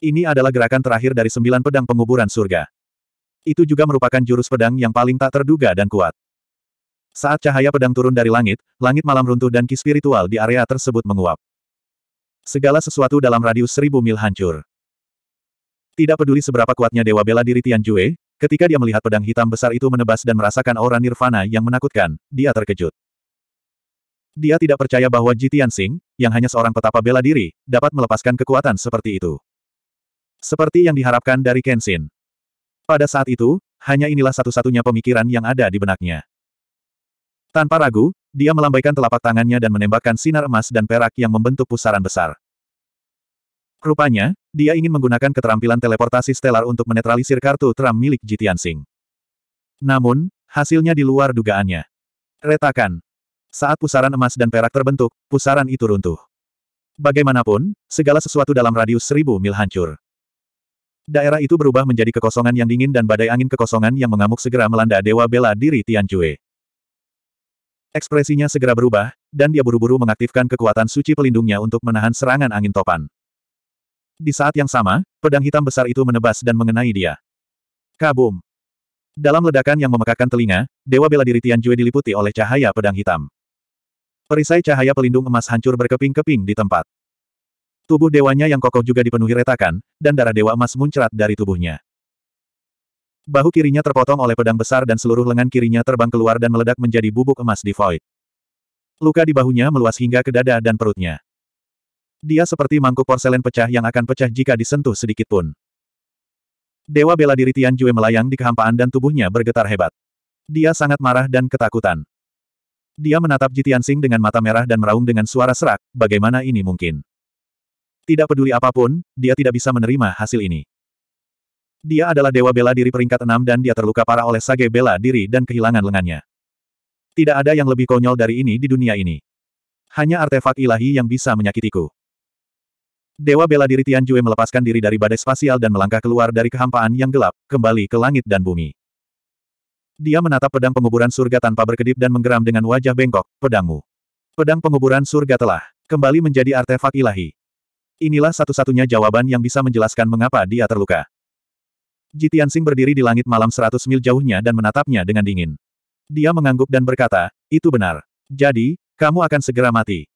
Ini adalah gerakan terakhir dari sembilan pedang penguburan surga. Itu juga merupakan jurus pedang yang paling tak terduga dan kuat. Saat cahaya pedang turun dari langit, langit malam runtuh dan ki spiritual di area tersebut menguap. Segala sesuatu dalam radius seribu mil hancur. Tidak peduli seberapa kuatnya Dewa Bela Diri Tianjue, ketika dia melihat pedang hitam besar itu menebas dan merasakan aura nirvana yang menakutkan, dia terkejut. Dia tidak percaya bahwa Jitian Tianxing, yang hanya seorang petapa bela diri, dapat melepaskan kekuatan seperti itu. Seperti yang diharapkan dari Kenshin. Pada saat itu, hanya inilah satu-satunya pemikiran yang ada di benaknya. Tanpa ragu, dia melambaikan telapak tangannya dan menembakkan sinar emas dan perak yang membentuk pusaran besar. Rupanya, dia ingin menggunakan keterampilan teleportasi stellar untuk menetralisir kartu tram milik Jitian Singh. Namun, hasilnya di luar dugaannya. Retakan. Saat pusaran emas dan perak terbentuk, pusaran itu runtuh. Bagaimanapun, segala sesuatu dalam radius seribu mil hancur. Daerah itu berubah menjadi kekosongan yang dingin dan badai angin kekosongan yang mengamuk segera melanda Dewa Bela Diri Tianjue. Ekspresinya segera berubah, dan dia buru-buru mengaktifkan kekuatan suci pelindungnya untuk menahan serangan angin topan. Di saat yang sama, pedang hitam besar itu menebas dan mengenai dia. Kabum! Dalam ledakan yang memekakan telinga, Dewa Bela Diri Tianjue diliputi oleh cahaya pedang hitam. Perisai cahaya pelindung emas hancur berkeping-keping di tempat. Tubuh dewanya yang kokoh juga dipenuhi retakan, dan darah dewa emas muncrat dari tubuhnya. Bahu kirinya terpotong oleh pedang besar dan seluruh lengan kirinya terbang keluar dan meledak menjadi bubuk emas di void. Luka di bahunya meluas hingga ke dada dan perutnya. Dia seperti mangkuk porselen pecah yang akan pecah jika disentuh sedikit pun. Dewa bela diri Tian Jue melayang di kehampaan dan tubuhnya bergetar hebat. Dia sangat marah dan ketakutan. Dia menatap Jitian Sing dengan mata merah dan meraung dengan suara serak, bagaimana ini mungkin? Tidak peduli apapun, dia tidak bisa menerima hasil ini. Dia adalah dewa bela diri peringkat enam dan dia terluka parah oleh sage bela diri dan kehilangan lengannya. Tidak ada yang lebih konyol dari ini di dunia ini. Hanya artefak ilahi yang bisa menyakitiku. Dewa bela diri Tianjue melepaskan diri dari badai spasial dan melangkah keluar dari kehampaan yang gelap, kembali ke langit dan bumi. Dia menatap pedang penguburan surga tanpa berkedip dan menggeram dengan wajah bengkok, pedangmu. Pedang penguburan surga telah kembali menjadi artefak ilahi. Inilah satu-satunya jawaban yang bisa menjelaskan mengapa dia terluka. Jitiansing berdiri di langit malam seratus mil jauhnya dan menatapnya dengan dingin. Dia mengangguk dan berkata, itu benar. Jadi, kamu akan segera mati.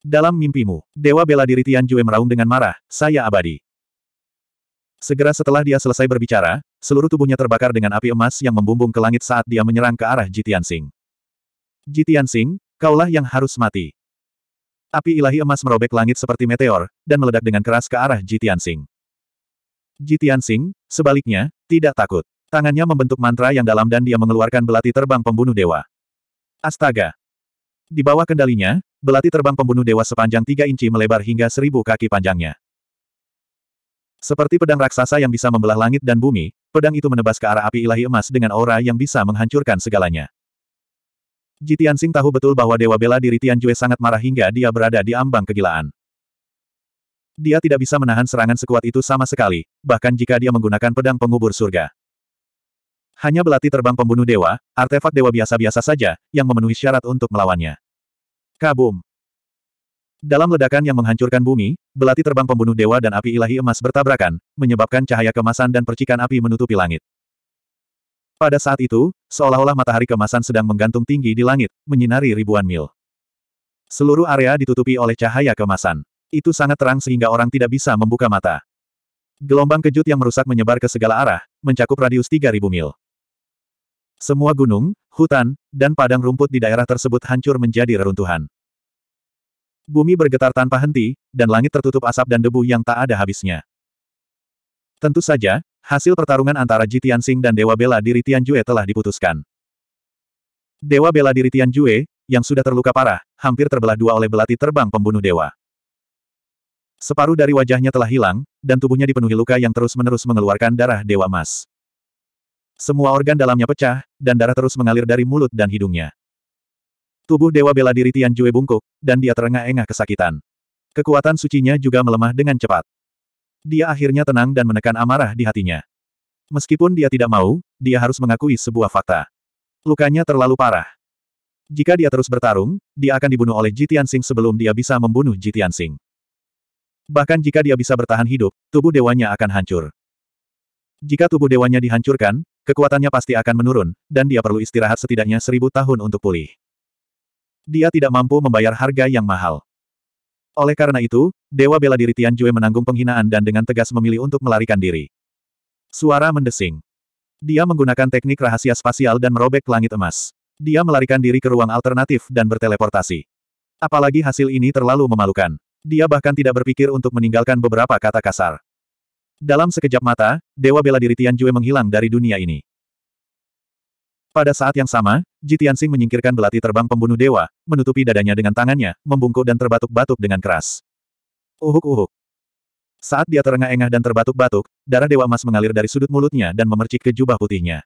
Dalam mimpimu, Dewa Bela Diri Tian Jue meraung dengan marah, saya abadi. Segera setelah dia selesai berbicara, seluruh tubuhnya terbakar dengan api emas yang membumbung ke langit saat dia menyerang ke arah Jitiansing. Jitiansing, kaulah yang harus mati. Api ilahi emas merobek langit seperti meteor, dan meledak dengan keras ke arah Ji Tianxing. Ji Tianxing, sebaliknya, tidak takut. Tangannya membentuk mantra yang dalam dan dia mengeluarkan belati terbang pembunuh dewa. Astaga! Di bawah kendalinya, belati terbang pembunuh dewa sepanjang tiga inci melebar hingga seribu kaki panjangnya. Seperti pedang raksasa yang bisa membelah langit dan bumi, pedang itu menebas ke arah api ilahi emas dengan aura yang bisa menghancurkan segalanya. Jitian Tianxing tahu betul bahwa Dewa Bela Diri Tianjue sangat marah hingga dia berada di ambang kegilaan. Dia tidak bisa menahan serangan sekuat itu sama sekali, bahkan jika dia menggunakan pedang pengubur surga. Hanya belati terbang pembunuh dewa, artefak dewa biasa-biasa saja, yang memenuhi syarat untuk melawannya. Kabum! Dalam ledakan yang menghancurkan bumi, belati terbang pembunuh dewa dan api ilahi emas bertabrakan, menyebabkan cahaya kemasan dan percikan api menutupi langit. Pada saat itu, seolah-olah matahari kemasan sedang menggantung tinggi di langit, menyinari ribuan mil. Seluruh area ditutupi oleh cahaya kemasan. Itu sangat terang sehingga orang tidak bisa membuka mata. Gelombang kejut yang merusak menyebar ke segala arah, mencakup radius 3000 mil. Semua gunung, hutan, dan padang rumput di daerah tersebut hancur menjadi reruntuhan. Bumi bergetar tanpa henti, dan langit tertutup asap dan debu yang tak ada habisnya. Tentu saja, Hasil pertarungan antara Ji Tianxing dan Dewa Bela Diri Jue telah diputuskan. Dewa Bela Diri Jue yang sudah terluka parah, hampir terbelah dua oleh belati terbang pembunuh dewa. Separuh dari wajahnya telah hilang, dan tubuhnya dipenuhi luka yang terus-menerus mengeluarkan darah Dewa emas. Semua organ dalamnya pecah, dan darah terus mengalir dari mulut dan hidungnya. Tubuh Dewa Bela Diri Jue bungkuk, dan dia terengah-engah kesakitan. Kekuatan sucinya juga melemah dengan cepat. Dia akhirnya tenang dan menekan amarah di hatinya. Meskipun dia tidak mau, dia harus mengakui sebuah fakta. Lukanya terlalu parah. Jika dia terus bertarung, dia akan dibunuh oleh Jitian Sing sebelum dia bisa membunuh Jitian Sing. Bahkan jika dia bisa bertahan hidup, tubuh dewanya akan hancur. Jika tubuh dewanya dihancurkan, kekuatannya pasti akan menurun, dan dia perlu istirahat setidaknya seribu tahun untuk pulih. Dia tidak mampu membayar harga yang mahal. Oleh karena itu, Dewa bela diri Jue menanggung penghinaan dan dengan tegas memilih untuk melarikan diri. Suara mendesing. Dia menggunakan teknik rahasia spasial dan merobek langit emas. Dia melarikan diri ke ruang alternatif dan berteleportasi. Apalagi hasil ini terlalu memalukan. Dia bahkan tidak berpikir untuk meninggalkan beberapa kata kasar. Dalam sekejap mata, Dewa bela diri Jue menghilang dari dunia ini. Pada saat yang sama, Ji Tianxing menyingkirkan belati terbang pembunuh dewa, menutupi dadanya dengan tangannya, membungkuk dan terbatuk-batuk dengan keras. Uhuk-uhuk. Saat dia terengah-engah dan terbatuk-batuk, darah Dewa Emas mengalir dari sudut mulutnya dan memercik ke jubah putihnya.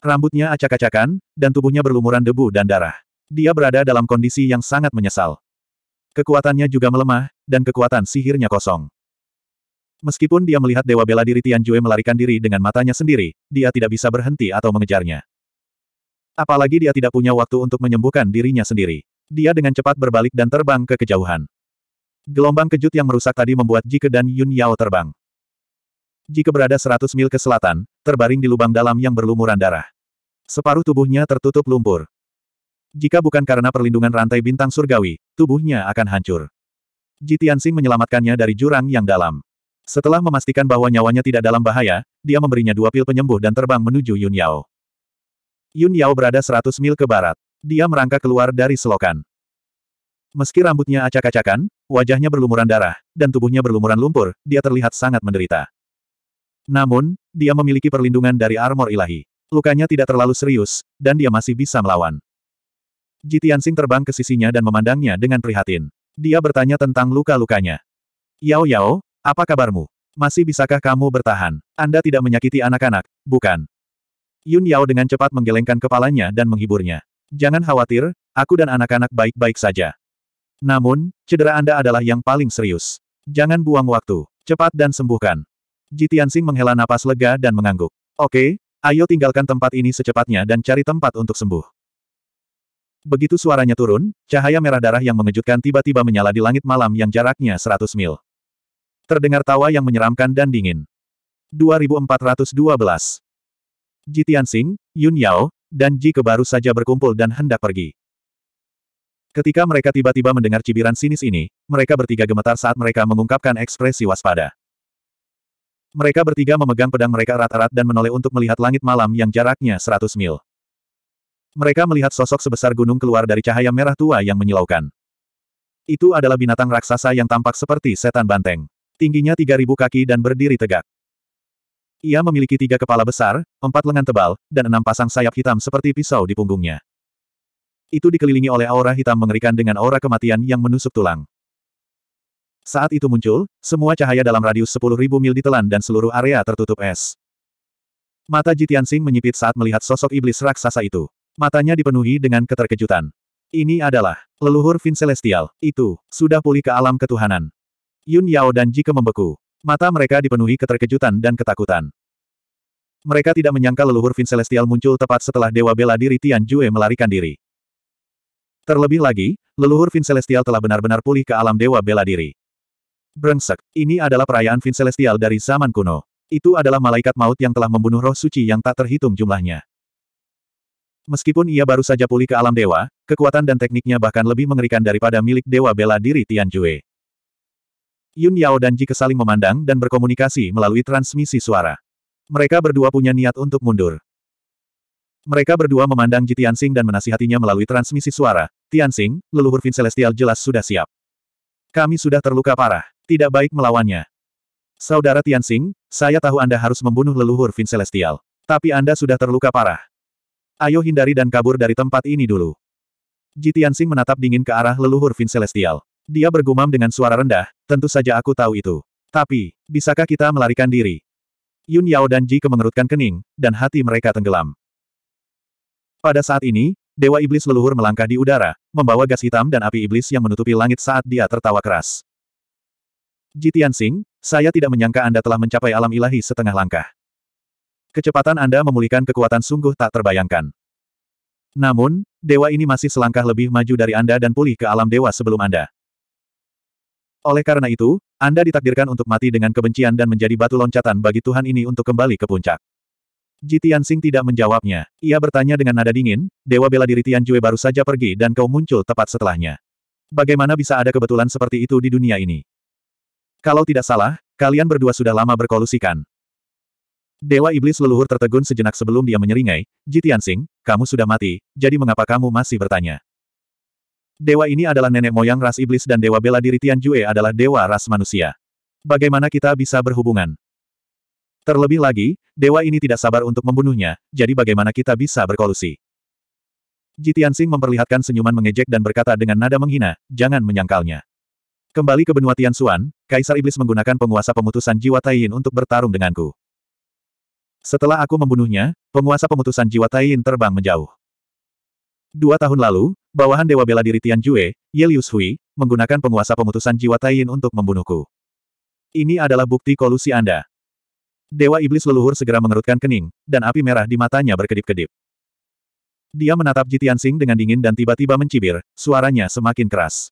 Rambutnya acak-acakan, dan tubuhnya berlumuran debu dan darah. Dia berada dalam kondisi yang sangat menyesal. Kekuatannya juga melemah, dan kekuatan sihirnya kosong. Meskipun dia melihat Dewa Bela Diri Tianjue melarikan diri dengan matanya sendiri, dia tidak bisa berhenti atau mengejarnya. Apalagi dia tidak punya waktu untuk menyembuhkan dirinya sendiri. Dia dengan cepat berbalik dan terbang ke kejauhan. Gelombang kejut yang merusak tadi membuat Jike dan Yun Yao terbang. Jike berada 100 mil ke selatan, terbaring di lubang dalam yang berlumuran darah. Separuh tubuhnya tertutup lumpur. Jika bukan karena perlindungan rantai bintang surgawi, tubuhnya akan hancur. Ji Tianxing menyelamatkannya dari jurang yang dalam. Setelah memastikan bahwa nyawanya tidak dalam bahaya, dia memberinya dua pil penyembuh dan terbang menuju Yun Yao. Yun Yao berada 100 mil ke barat. Dia merangkak keluar dari selokan. Meski rambutnya acak-acakan, wajahnya berlumuran darah, dan tubuhnya berlumuran lumpur, dia terlihat sangat menderita. Namun, dia memiliki perlindungan dari armor ilahi. Lukanya tidak terlalu serius, dan dia masih bisa melawan. Jitiansing terbang ke sisinya dan memandangnya dengan prihatin. Dia bertanya tentang luka-lukanya. Yao Yao, apa kabarmu? Masih bisakah kamu bertahan? Anda tidak menyakiti anak-anak, bukan? Yun Yao dengan cepat menggelengkan kepalanya dan menghiburnya. Jangan khawatir, aku dan anak-anak baik-baik saja. Namun, cedera Anda adalah yang paling serius. Jangan buang waktu. Cepat dan sembuhkan. Jitiansing menghela napas lega dan mengangguk. Oke, ayo tinggalkan tempat ini secepatnya dan cari tempat untuk sembuh. Begitu suaranya turun, cahaya merah darah yang mengejutkan tiba-tiba menyala di langit malam yang jaraknya 100 mil. Terdengar tawa yang menyeramkan dan dingin. 2412 Jitiansing, Yun Yao, dan Ji Ke baru saja berkumpul dan hendak pergi. Ketika mereka tiba-tiba mendengar cibiran sinis ini, mereka bertiga gemetar saat mereka mengungkapkan ekspresi waspada. Mereka bertiga memegang pedang mereka erat-erat dan menoleh untuk melihat langit malam yang jaraknya 100 mil. Mereka melihat sosok sebesar gunung keluar dari cahaya merah tua yang menyilaukan. Itu adalah binatang raksasa yang tampak seperti setan banteng. Tingginya 3.000 kaki dan berdiri tegak. Ia memiliki tiga kepala besar, empat lengan tebal, dan enam pasang sayap hitam seperti pisau di punggungnya. Itu dikelilingi oleh aura hitam mengerikan dengan aura kematian yang menusuk tulang. Saat itu muncul, semua cahaya dalam radius 10.000 mil ditelan dan seluruh area tertutup es. Mata Jitian Sing menyipit saat melihat sosok iblis raksasa itu. Matanya dipenuhi dengan keterkejutan. Ini adalah leluhur Vin Celestial. Itu sudah pulih ke alam ketuhanan. Yun Yao dan Jike membeku. Mata mereka dipenuhi keterkejutan dan ketakutan. Mereka tidak menyangka leluhur Vin Celestial muncul tepat setelah Dewa Bela Diri Tian Jue melarikan diri. Terlebih lagi, leluhur Vin Celestial telah benar-benar pulih ke alam dewa bela diri. Brengsek, ini adalah perayaan Vin Celestial dari zaman kuno. Itu adalah malaikat maut yang telah membunuh roh suci yang tak terhitung jumlahnya. Meskipun ia baru saja pulih ke alam dewa, kekuatan dan tekniknya bahkan lebih mengerikan daripada milik dewa bela diri Tian Jue. Yun Yao dan Ji kesaling memandang dan berkomunikasi melalui transmisi suara. Mereka berdua punya niat untuk mundur. Mereka berdua memandang Ji Tianxing dan menasihatinya melalui transmisi suara. Tianxing, leluhur Vin Celestial jelas sudah siap. Kami sudah terluka parah. Tidak baik melawannya. Saudara Tianxing, saya tahu Anda harus membunuh leluhur Vin Celestial. Tapi Anda sudah terluka parah. Ayo hindari dan kabur dari tempat ini dulu. Ji Tianxing menatap dingin ke arah leluhur Vin Celestial. Dia bergumam dengan suara rendah, tentu saja aku tahu itu. Tapi, bisakah kita melarikan diri? Yun Yao dan Ji kemengerutkan kening, dan hati mereka tenggelam. Pada saat ini, Dewa Iblis leluhur melangkah di udara, membawa gas hitam dan api iblis yang menutupi langit saat dia tertawa keras. Jitian Singh, saya tidak menyangka Anda telah mencapai alam ilahi setengah langkah. Kecepatan Anda memulihkan kekuatan sungguh tak terbayangkan. Namun, dewa ini masih selangkah lebih maju dari Anda dan pulih ke alam dewa sebelum Anda. Oleh karena itu, Anda ditakdirkan untuk mati dengan kebencian dan menjadi batu loncatan bagi Tuhan ini untuk kembali ke puncak. Ji Tianxing tidak menjawabnya. Ia bertanya dengan nada dingin, Dewa Bela Diri Tianjue baru saja pergi dan kau muncul tepat setelahnya. Bagaimana bisa ada kebetulan seperti itu di dunia ini? Kalau tidak salah, kalian berdua sudah lama berkolusikan. Dewa Iblis leluhur tertegun sejenak sebelum dia menyeringai, Ji Tianxing, kamu sudah mati, jadi mengapa kamu masih bertanya? Dewa ini adalah nenek moyang ras iblis dan Dewa Bela Diri Tianjue adalah dewa ras manusia. Bagaimana kita bisa berhubungan? Terlebih lagi, dewa ini tidak sabar untuk membunuhnya, jadi bagaimana kita bisa berkolusi? Jitian Jitiansing memperlihatkan senyuman mengejek dan berkata dengan nada menghina, jangan menyangkalnya. Kembali ke benua Tian Suan, Kaisar Iblis menggunakan penguasa pemutusan jiwa Taiyin untuk bertarung denganku. Setelah aku membunuhnya, penguasa pemutusan jiwa Taiyin terbang menjauh. Dua tahun lalu, bawahan Dewa Bela Diri Tian Jue, Ye Liu Hui, menggunakan penguasa pemutusan jiwa Taiyin untuk membunuhku. Ini adalah bukti kolusi Anda. Dewa Iblis leluhur segera mengerutkan kening, dan api merah di matanya berkedip-kedip. Dia menatap Jitian Sing dengan dingin dan tiba-tiba mencibir, suaranya semakin keras.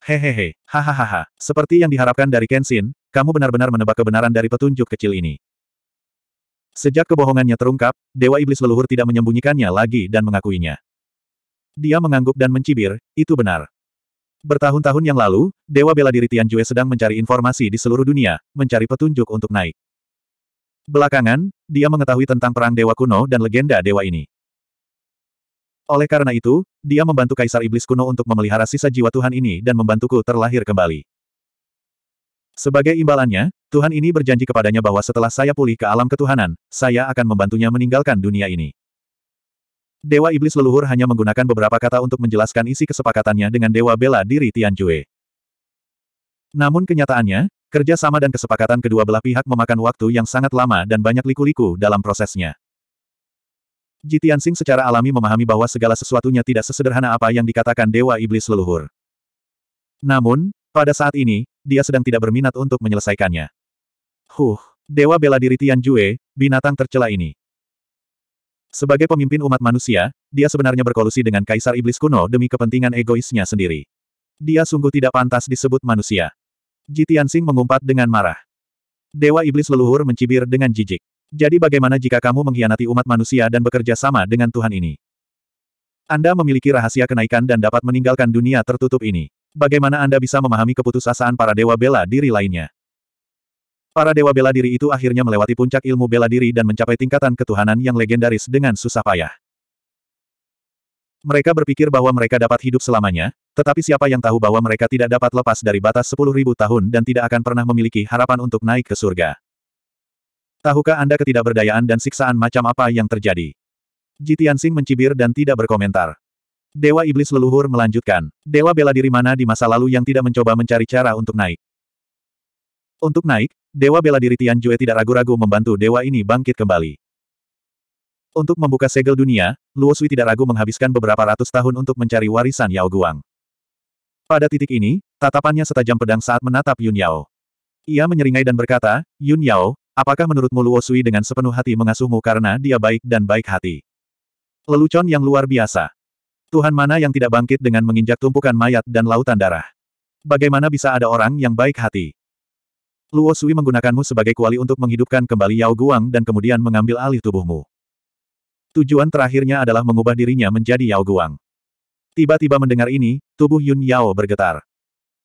Hehehe, hahaha, seperti yang diharapkan dari Kenshin, kamu benar-benar menebak kebenaran dari petunjuk kecil ini. Sejak kebohongannya terungkap, Dewa Iblis leluhur tidak menyembunyikannya lagi dan mengakuinya. Dia mengangguk dan mencibir, itu benar. Bertahun-tahun yang lalu, Dewa Bela Diri Tianjue sedang mencari informasi di seluruh dunia, mencari petunjuk untuk naik. Belakangan, dia mengetahui tentang perang dewa kuno dan legenda dewa ini. Oleh karena itu, dia membantu Kaisar Iblis kuno untuk memelihara sisa jiwa Tuhan ini dan membantuku terlahir kembali. Sebagai imbalannya, Tuhan ini berjanji kepadanya bahwa setelah saya pulih ke alam ketuhanan, saya akan membantunya meninggalkan dunia ini. Dewa Iblis leluhur hanya menggunakan beberapa kata untuk menjelaskan isi kesepakatannya dengan Dewa Bela Diri Tianjue. Namun kenyataannya, Kerja sama dan kesepakatan kedua belah pihak memakan waktu yang sangat lama dan banyak liku-liku dalam prosesnya. Jitian secara alami memahami bahwa segala sesuatunya tidak sesederhana apa yang dikatakan Dewa Iblis Leluhur. Namun, pada saat ini, dia sedang tidak berminat untuk menyelesaikannya. Huh, Dewa bela diri Tian Jue, binatang tercela ini. Sebagai pemimpin umat manusia, dia sebenarnya berkolusi dengan Kaisar Iblis kuno demi kepentingan egoisnya sendiri. Dia sungguh tidak pantas disebut manusia. Ji Tianxing mengumpat dengan marah. Dewa Iblis leluhur mencibir dengan jijik. Jadi bagaimana jika kamu mengkhianati umat manusia dan bekerja sama dengan Tuhan ini? Anda memiliki rahasia kenaikan dan dapat meninggalkan dunia tertutup ini. Bagaimana Anda bisa memahami keputusasaan para dewa bela diri lainnya? Para dewa bela diri itu akhirnya melewati puncak ilmu bela diri dan mencapai tingkatan ketuhanan yang legendaris dengan susah payah. Mereka berpikir bahwa mereka dapat hidup selamanya, tetapi siapa yang tahu bahwa mereka tidak dapat lepas dari batas 10.000 tahun dan tidak akan pernah memiliki harapan untuk naik ke surga. Tahukah Anda ketidakberdayaan dan siksaan macam apa yang terjadi? Jitiansing mencibir dan tidak berkomentar. Dewa Iblis Leluhur melanjutkan, Dewa bela diri mana di masa lalu yang tidak mencoba mencari cara untuk naik? Untuk naik, Dewa bela diri Tian Jue tidak ragu-ragu membantu dewa ini bangkit kembali. Untuk membuka segel dunia, Luo Sui tidak ragu menghabiskan beberapa ratus tahun untuk mencari warisan Yao Guang. Pada titik ini, tatapannya setajam pedang saat menatap Yun Yao. Ia menyeringai dan berkata, Yun Yao, apakah menurutmu Luo Sui dengan sepenuh hati mengasuhmu karena dia baik dan baik hati? Lelucon yang luar biasa. Tuhan mana yang tidak bangkit dengan menginjak tumpukan mayat dan lautan darah? Bagaimana bisa ada orang yang baik hati? Luo Sui menggunakanmu sebagai kuali untuk menghidupkan kembali Yao Guang dan kemudian mengambil alih tubuhmu. Tujuan terakhirnya adalah mengubah dirinya menjadi Yao Guang. Tiba-tiba mendengar ini, tubuh Yun Yao bergetar.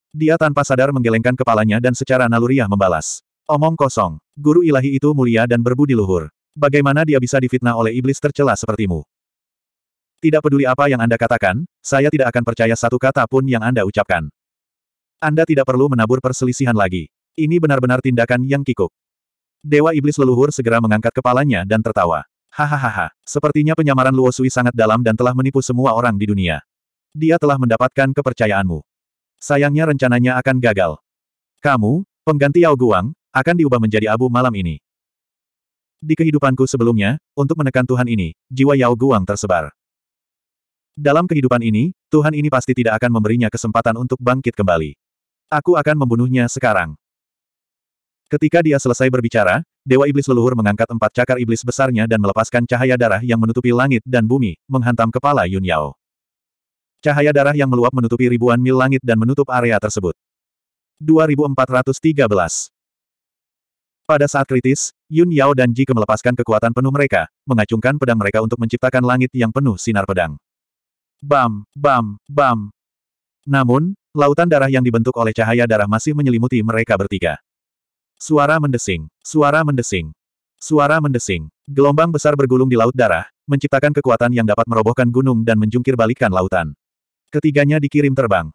Dia tanpa sadar menggelengkan kepalanya dan secara naluriah membalas. Omong kosong, guru ilahi itu mulia dan berbudi luhur. Bagaimana dia bisa difitnah oleh iblis tercela sepertimu? Tidak peduli apa yang Anda katakan, saya tidak akan percaya satu kata pun yang Anda ucapkan. Anda tidak perlu menabur perselisihan lagi. Ini benar-benar tindakan yang kikuk. Dewa Iblis leluhur segera mengangkat kepalanya dan tertawa. Hahaha, sepertinya penyamaran Luo Sui sangat dalam dan telah menipu semua orang di dunia. Dia telah mendapatkan kepercayaanmu. Sayangnya rencananya akan gagal. Kamu, pengganti Yao Guang, akan diubah menjadi abu malam ini. Di kehidupanku sebelumnya, untuk menekan Tuhan ini, jiwa Yao Guang tersebar. Dalam kehidupan ini, Tuhan ini pasti tidak akan memberinya kesempatan untuk bangkit kembali. Aku akan membunuhnya sekarang. Ketika dia selesai berbicara, Dewa Iblis Leluhur mengangkat empat cakar iblis besarnya dan melepaskan cahaya darah yang menutupi langit dan bumi, menghantam kepala Yun Yao. Cahaya darah yang meluap menutupi ribuan mil langit dan menutup area tersebut. 2413 Pada saat kritis, Yun Yao dan Ji melepaskan kekuatan penuh mereka, mengacungkan pedang mereka untuk menciptakan langit yang penuh sinar pedang. Bam, bam, bam. Namun, lautan darah yang dibentuk oleh cahaya darah masih menyelimuti mereka bertiga. Suara mendesing, suara mendesing, suara mendesing. Gelombang besar bergulung di laut darah, menciptakan kekuatan yang dapat merobohkan gunung dan menjungkir balikan lautan. Ketiganya dikirim terbang.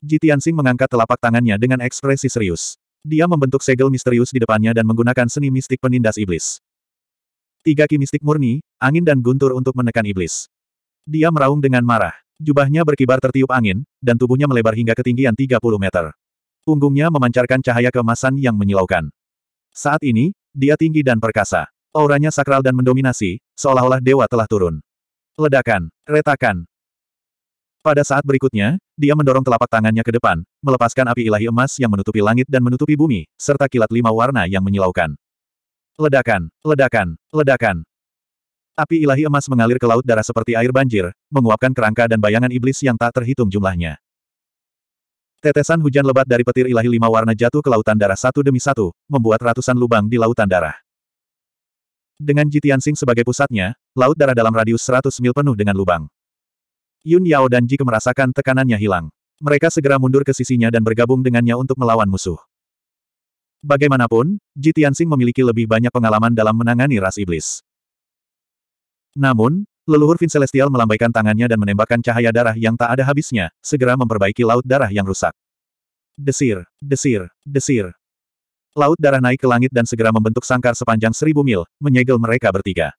Jitiansing Tianxing mengangkat telapak tangannya dengan ekspresi serius. Dia membentuk segel misterius di depannya dan menggunakan seni mistik penindas iblis. Tiga ki mistik murni, angin dan guntur untuk menekan iblis. Dia meraung dengan marah. Jubahnya berkibar tertiup angin, dan tubuhnya melebar hingga ketinggian 30 meter. Punggungnya memancarkan cahaya keemasan yang menyilaukan. Saat ini, dia tinggi dan perkasa. Auranya sakral dan mendominasi, seolah-olah dewa telah turun. Ledakan, retakan. Pada saat berikutnya, dia mendorong telapak tangannya ke depan, melepaskan api ilahi emas yang menutupi langit dan menutupi bumi, serta kilat lima warna yang menyilaukan. Ledakan, ledakan, ledakan. Api ilahi emas mengalir ke laut darah seperti air banjir, menguapkan kerangka dan bayangan iblis yang tak terhitung jumlahnya. Tetesan hujan lebat dari petir ilahi lima warna jatuh ke lautan darah satu demi satu, membuat ratusan lubang di lautan darah. Dengan Jitiansing sebagai pusatnya, laut darah dalam radius 100 mil penuh dengan lubang. Yun Yao dan Jike merasakan tekanannya hilang. Mereka segera mundur ke sisinya dan bergabung dengannya untuk melawan musuh. Bagaimanapun, Jitiansing memiliki lebih banyak pengalaman dalam menangani ras iblis. Namun, Leluhur Vin Celestial melambaikan tangannya dan menembakkan cahaya darah yang tak ada habisnya, segera memperbaiki laut darah yang rusak. Desir, desir, desir. Laut darah naik ke langit dan segera membentuk sangkar sepanjang seribu mil, menyegel mereka bertiga.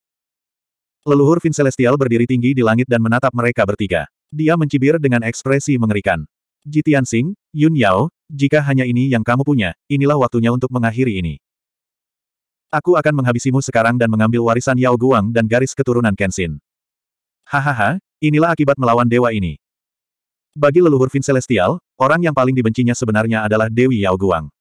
Leluhur Vin Celestial berdiri tinggi di langit dan menatap mereka bertiga. Dia mencibir dengan ekspresi mengerikan. Jitian Sing, Yun Yao, jika hanya ini yang kamu punya, inilah waktunya untuk mengakhiri ini. Aku akan menghabisimu sekarang dan mengambil warisan Yao Guang dan garis keturunan Kenshin. Hahaha, inilah akibat melawan dewa ini. Bagi leluhur Vin Celestial, orang yang paling dibencinya sebenarnya adalah Dewi Yao Guang.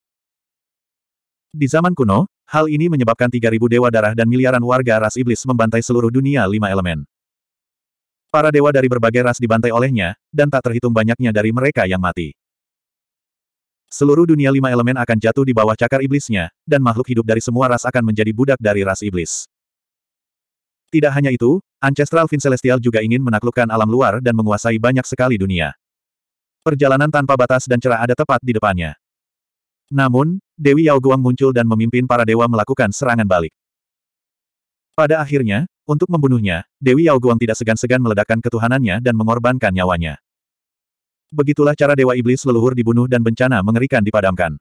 Di zaman kuno, hal ini menyebabkan 3.000 dewa darah dan miliaran warga ras iblis membantai seluruh dunia lima elemen. Para dewa dari berbagai ras dibantai olehnya, dan tak terhitung banyaknya dari mereka yang mati. Seluruh dunia lima elemen akan jatuh di bawah cakar iblisnya, dan makhluk hidup dari semua ras akan menjadi budak dari ras iblis. Tidak hanya itu, Ancestral Vin Celestial juga ingin menaklukkan alam luar dan menguasai banyak sekali dunia. Perjalanan tanpa batas dan cerah ada tepat di depannya. Namun, Dewi Yao Guang muncul dan memimpin para dewa melakukan serangan balik. Pada akhirnya, untuk membunuhnya, Dewi Yao Guang tidak segan-segan meledakkan ketuhanannya dan mengorbankan nyawanya. Begitulah cara Dewa Iblis leluhur dibunuh dan bencana mengerikan dipadamkan.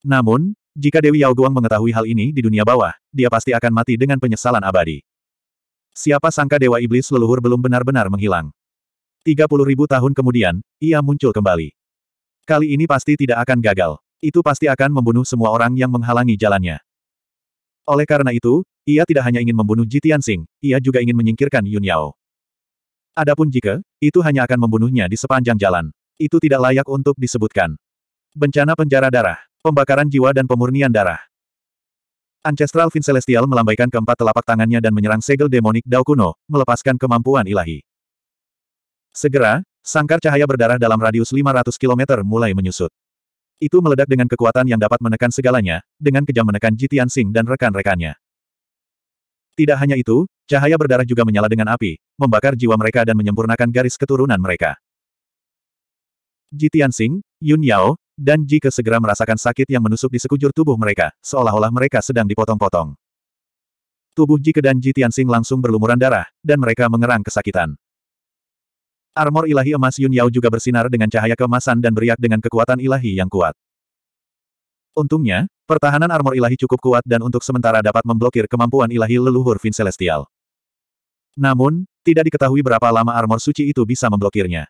Namun, jika Dewi Yao Guang mengetahui hal ini di dunia bawah, dia pasti akan mati dengan penyesalan abadi. Siapa sangka Dewa Iblis leluhur belum benar-benar menghilang. 30 ribu tahun kemudian, ia muncul kembali. Kali ini pasti tidak akan gagal. Itu pasti akan membunuh semua orang yang menghalangi jalannya. Oleh karena itu, ia tidak hanya ingin membunuh Ji Tianxing, ia juga ingin menyingkirkan Yun Yao. Adapun jika, itu hanya akan membunuhnya di sepanjang jalan. Itu tidak layak untuk disebutkan. Bencana penjara darah, pembakaran jiwa dan pemurnian darah. Ancestral Fin Celestial melambaikan keempat telapak tangannya dan menyerang segel demonik Dao Kuno, melepaskan kemampuan ilahi. Segera, sangkar cahaya berdarah dalam radius 500 km mulai menyusut. Itu meledak dengan kekuatan yang dapat menekan segalanya, dengan kejam menekan Jitian Sing dan rekan-rekannya. Tidak hanya itu, cahaya berdarah juga menyala dengan api, membakar jiwa mereka dan menyempurnakan garis keturunan mereka. Jitian Sing, Yun Yao, dan Ji ke segera merasakan sakit yang menusuk di sekujur tubuh mereka, seolah-olah mereka sedang dipotong-potong. Tubuh Ji ke dan Ji Tianxing langsung berlumuran darah, dan mereka mengerang kesakitan. Armor ilahi emas Yun Yao juga bersinar dengan cahaya kemasan dan beriak dengan kekuatan ilahi yang kuat. Untungnya, pertahanan armor ilahi cukup kuat dan untuk sementara dapat memblokir kemampuan ilahi leluhur Vin Celestial. Namun, tidak diketahui berapa lama armor suci itu bisa memblokirnya.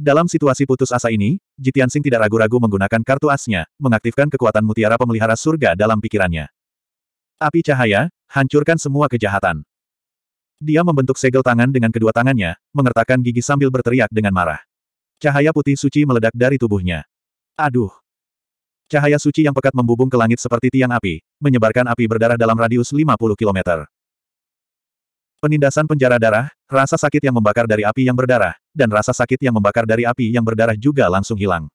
Dalam situasi putus asa ini, Jitiansing tidak ragu-ragu menggunakan kartu asnya, mengaktifkan kekuatan mutiara pemelihara surga dalam pikirannya. Api cahaya, hancurkan semua kejahatan. Dia membentuk segel tangan dengan kedua tangannya, mengertakkan gigi sambil berteriak dengan marah. Cahaya putih suci meledak dari tubuhnya. Aduh! Cahaya suci yang pekat membubung ke langit seperti tiang api, menyebarkan api berdarah dalam radius 50 km. Penindasan penjara darah, rasa sakit yang membakar dari api yang berdarah, dan rasa sakit yang membakar dari api yang berdarah juga langsung hilang.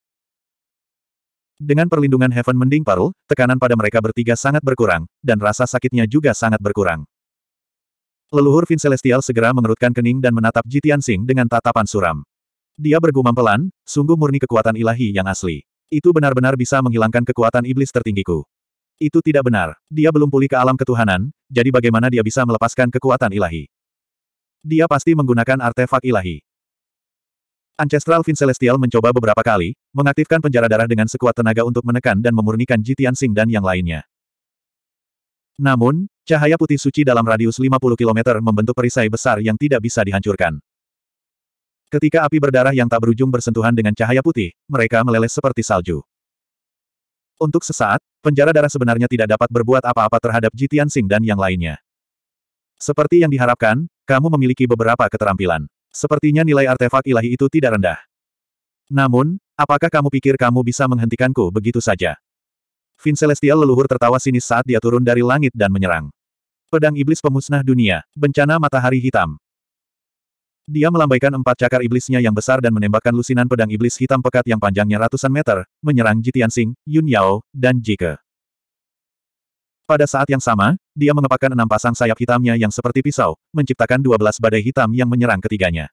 Dengan perlindungan Heaven Mending Parul, tekanan pada mereka bertiga sangat berkurang, dan rasa sakitnya juga sangat berkurang. Leluhur Vin Celestial segera mengerutkan kening dan menatap Jitian Sing dengan tatapan suram. Dia bergumam pelan, sungguh murni kekuatan ilahi yang asli. Itu benar-benar bisa menghilangkan kekuatan iblis tertinggiku. Itu tidak benar. Dia belum pulih ke alam ketuhanan, jadi bagaimana dia bisa melepaskan kekuatan ilahi? Dia pasti menggunakan artefak ilahi. Ancestral Vin Celestial mencoba beberapa kali, mengaktifkan penjara darah dengan sekuat tenaga untuk menekan dan memurnikan Jitian Sing dan yang lainnya. Namun, cahaya putih suci dalam radius 50 km membentuk perisai besar yang tidak bisa dihancurkan. Ketika api berdarah yang tak berujung bersentuhan dengan cahaya putih, mereka meleleh seperti salju. Untuk sesaat, penjara darah sebenarnya tidak dapat berbuat apa-apa terhadap Jitian Tianxing dan yang lainnya. Seperti yang diharapkan, kamu memiliki beberapa keterampilan. Sepertinya nilai artefak ilahi itu tidak rendah. Namun, apakah kamu pikir kamu bisa menghentikanku begitu saja? Vin Celestial leluhur tertawa sinis saat dia turun dari langit dan menyerang. Pedang Iblis Pemusnah Dunia, Bencana Matahari Hitam. Dia melambaikan empat cakar iblisnya yang besar dan menembakkan lusinan pedang iblis hitam pekat yang panjangnya ratusan meter, menyerang Jitian Sing, Yun Yao, dan Jike. Pada saat yang sama, dia mengepakkan enam pasang sayap hitamnya yang seperti pisau, menciptakan dua belas badai hitam yang menyerang ketiganya.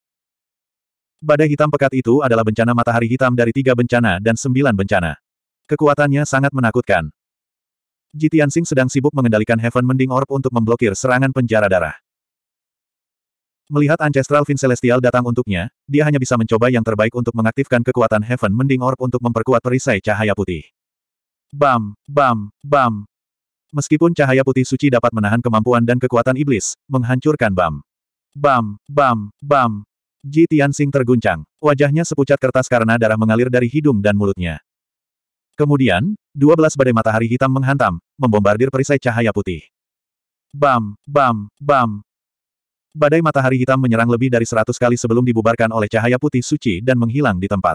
Badai hitam pekat itu adalah bencana matahari hitam dari tiga bencana dan sembilan bencana. Kekuatannya sangat menakutkan. Jitian sedang sibuk mengendalikan Heaven Mending Orb untuk memblokir serangan penjara darah. Melihat Ancestral Vin Celestial datang untuknya, dia hanya bisa mencoba yang terbaik untuk mengaktifkan kekuatan Heaven Mending Orb untuk memperkuat perisai cahaya putih. Bam, bam, bam. Meskipun cahaya putih suci dapat menahan kemampuan dan kekuatan iblis, menghancurkan bam. Bam, bam, bam. Ji Tianxing terguncang. Wajahnya sepucat kertas karena darah mengalir dari hidung dan mulutnya. Kemudian, 12 badai matahari hitam menghantam, membombardir perisai cahaya putih. Bam, bam, bam. Badai matahari hitam menyerang lebih dari seratus kali sebelum dibubarkan oleh cahaya putih suci dan menghilang di tempat.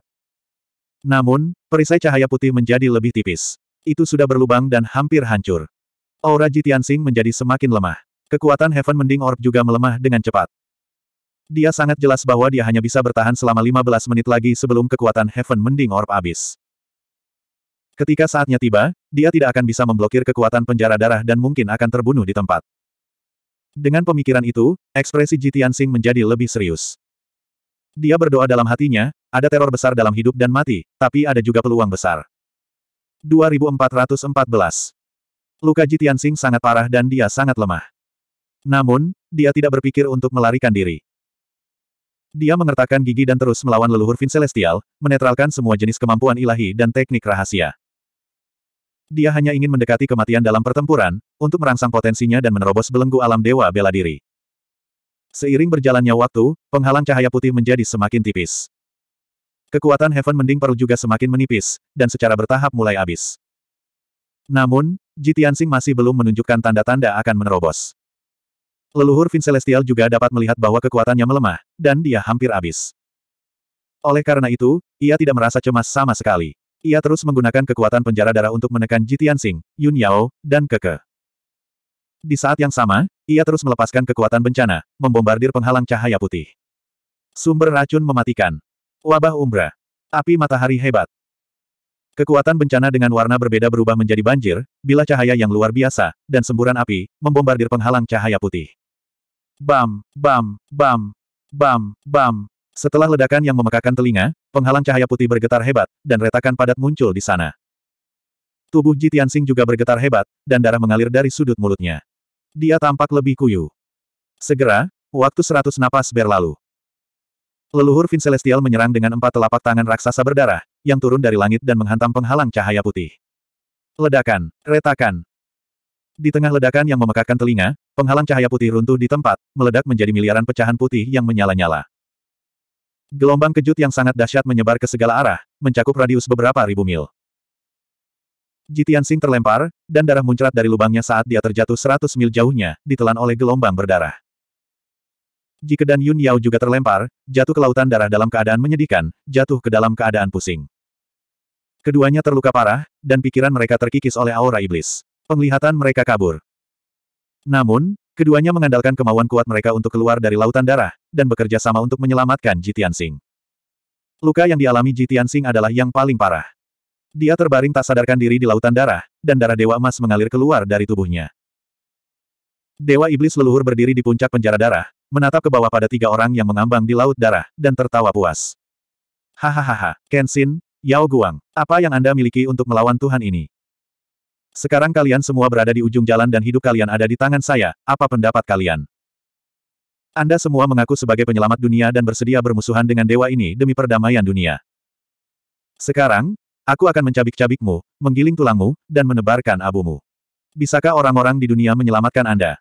Namun, perisai cahaya putih menjadi lebih tipis. Itu sudah berlubang dan hampir hancur. Aura Jitiansing menjadi semakin lemah. Kekuatan Heaven Mending Orb juga melemah dengan cepat. Dia sangat jelas bahwa dia hanya bisa bertahan selama 15 menit lagi sebelum kekuatan Heaven Mending Orb habis. Ketika saatnya tiba, dia tidak akan bisa memblokir kekuatan penjara darah dan mungkin akan terbunuh di tempat. Dengan pemikiran itu, ekspresi Ji Tianxing menjadi lebih serius. Dia berdoa dalam hatinya, ada teror besar dalam hidup dan mati, tapi ada juga peluang besar. 2414 Luka Ji Tianxing sangat parah dan dia sangat lemah. Namun, dia tidak berpikir untuk melarikan diri. Dia mengertakkan gigi dan terus melawan leluhur Vin Celestial, menetralkan semua jenis kemampuan ilahi dan teknik rahasia. Dia hanya ingin mendekati kematian dalam pertempuran, untuk merangsang potensinya dan menerobos belenggu alam dewa bela diri. Seiring berjalannya waktu, penghalang cahaya putih menjadi semakin tipis. Kekuatan Heaven Mending Pearl juga semakin menipis, dan secara bertahap mulai habis. Namun, Jitiansing masih belum menunjukkan tanda-tanda akan menerobos. Leluhur Vin Celestial juga dapat melihat bahwa kekuatannya melemah, dan dia hampir habis. Oleh karena itu, ia tidak merasa cemas sama sekali. Ia terus menggunakan kekuatan penjara darah untuk menekan Jitian Sing, Yun Yao, dan Keke. Di saat yang sama, ia terus melepaskan kekuatan bencana, membombardir penghalang cahaya putih. Sumber racun mematikan. Wabah umbra. Api matahari hebat. Kekuatan bencana dengan warna berbeda berubah menjadi banjir, bila cahaya yang luar biasa, dan semburan api, membombardir penghalang cahaya putih. Bam, bam, bam, bam, bam, setelah ledakan yang memekakan telinga, penghalang cahaya putih bergetar hebat, dan retakan padat muncul di sana. Tubuh Ji Tianxing juga bergetar hebat, dan darah mengalir dari sudut mulutnya. Dia tampak lebih kuyu. Segera, waktu seratus napas berlalu. Leluhur Vin Celestial menyerang dengan empat telapak tangan raksasa berdarah, yang turun dari langit dan menghantam penghalang cahaya putih. Ledakan, retakan. Di tengah ledakan yang memekakan telinga, penghalang cahaya putih runtuh di tempat, meledak menjadi miliaran pecahan putih yang menyala-nyala. Gelombang kejut yang sangat dahsyat menyebar ke segala arah, mencakup radius beberapa ribu mil. Jitian Sing terlempar, dan darah muncrat dari lubangnya saat dia terjatuh 100 mil jauhnya, ditelan oleh gelombang berdarah. Jika dan Yun Yao juga terlempar, jatuh ke lautan darah dalam keadaan menyedihkan, jatuh ke dalam keadaan pusing. Keduanya terluka parah, dan pikiran mereka terkikis oleh aura iblis. Penglihatan mereka kabur. Namun, Keduanya mengandalkan kemauan kuat mereka untuk keluar dari lautan darah, dan bekerja sama untuk menyelamatkan Jitian Sing. Luka yang dialami Jitian Sing adalah yang paling parah. Dia terbaring tak sadarkan diri di lautan darah, dan darah Dewa Emas mengalir keluar dari tubuhnya. Dewa Iblis leluhur berdiri di puncak penjara darah, menatap ke bawah pada tiga orang yang mengambang di laut darah, dan tertawa puas. Hahaha, Kenshin, Yao Guang, apa yang Anda miliki untuk melawan Tuhan ini? Sekarang kalian semua berada di ujung jalan dan hidup kalian ada di tangan saya, apa pendapat kalian? Anda semua mengaku sebagai penyelamat dunia dan bersedia bermusuhan dengan dewa ini demi perdamaian dunia. Sekarang, aku akan mencabik-cabikmu, menggiling tulangmu, dan menebarkan abumu. Bisakah orang-orang di dunia menyelamatkan Anda?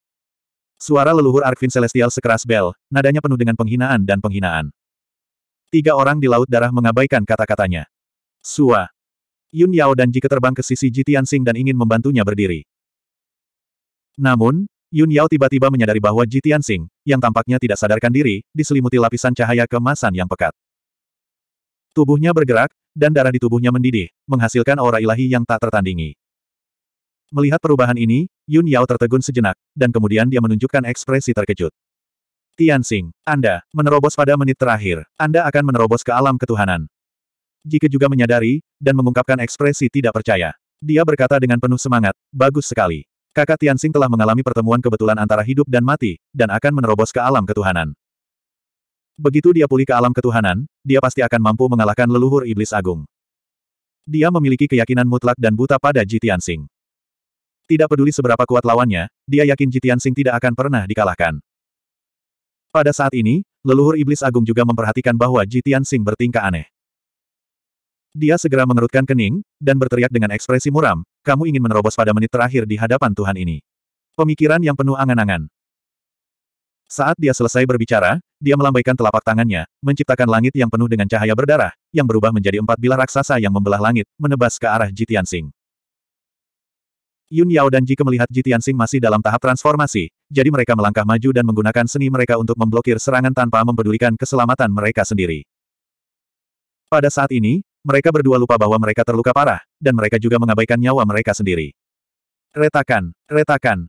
Suara leluhur Arkvin Celestial sekeras bel, nadanya penuh dengan penghinaan dan penghinaan. Tiga orang di Laut Darah mengabaikan kata-katanya. Sua, Yun Yao dan Ji terbang ke sisi Ji Tianxing dan ingin membantunya berdiri. Namun, Yun Yao tiba-tiba menyadari bahwa Ji Tianxing, yang tampaknya tidak sadarkan diri, diselimuti lapisan cahaya kemasan yang pekat. Tubuhnya bergerak, dan darah di tubuhnya mendidih, menghasilkan aura ilahi yang tak tertandingi. Melihat perubahan ini, Yun Yao tertegun sejenak, dan kemudian dia menunjukkan ekspresi terkejut. Tianxing, Anda, menerobos pada menit terakhir, Anda akan menerobos ke alam ketuhanan. Jike juga menyadari, dan mengungkapkan ekspresi tidak percaya. Dia berkata dengan penuh semangat, bagus sekali. Kakak Tianxing telah mengalami pertemuan kebetulan antara hidup dan mati, dan akan menerobos ke alam ketuhanan. Begitu dia pulih ke alam ketuhanan, dia pasti akan mampu mengalahkan leluhur iblis agung. Dia memiliki keyakinan mutlak dan buta pada Jitian Sing. Tidak peduli seberapa kuat lawannya, dia yakin Jitian Sing tidak akan pernah dikalahkan. Pada saat ini, leluhur iblis agung juga memperhatikan bahwa Jitian Sing bertingkah aneh. Dia segera mengerutkan kening, dan berteriak dengan ekspresi muram, kamu ingin menerobos pada menit terakhir di hadapan Tuhan ini. Pemikiran yang penuh angan-angan. Saat dia selesai berbicara, dia melambaikan telapak tangannya, menciptakan langit yang penuh dengan cahaya berdarah, yang berubah menjadi empat bilah raksasa yang membelah langit, menebas ke arah Jitian Sing. Yun Yao dan Jike melihat Jitian Sing masih dalam tahap transformasi, jadi mereka melangkah maju dan menggunakan seni mereka untuk memblokir serangan tanpa mempedulikan keselamatan mereka sendiri. Pada saat ini, mereka berdua lupa bahwa mereka terluka parah, dan mereka juga mengabaikan nyawa mereka sendiri. Retakan, retakan.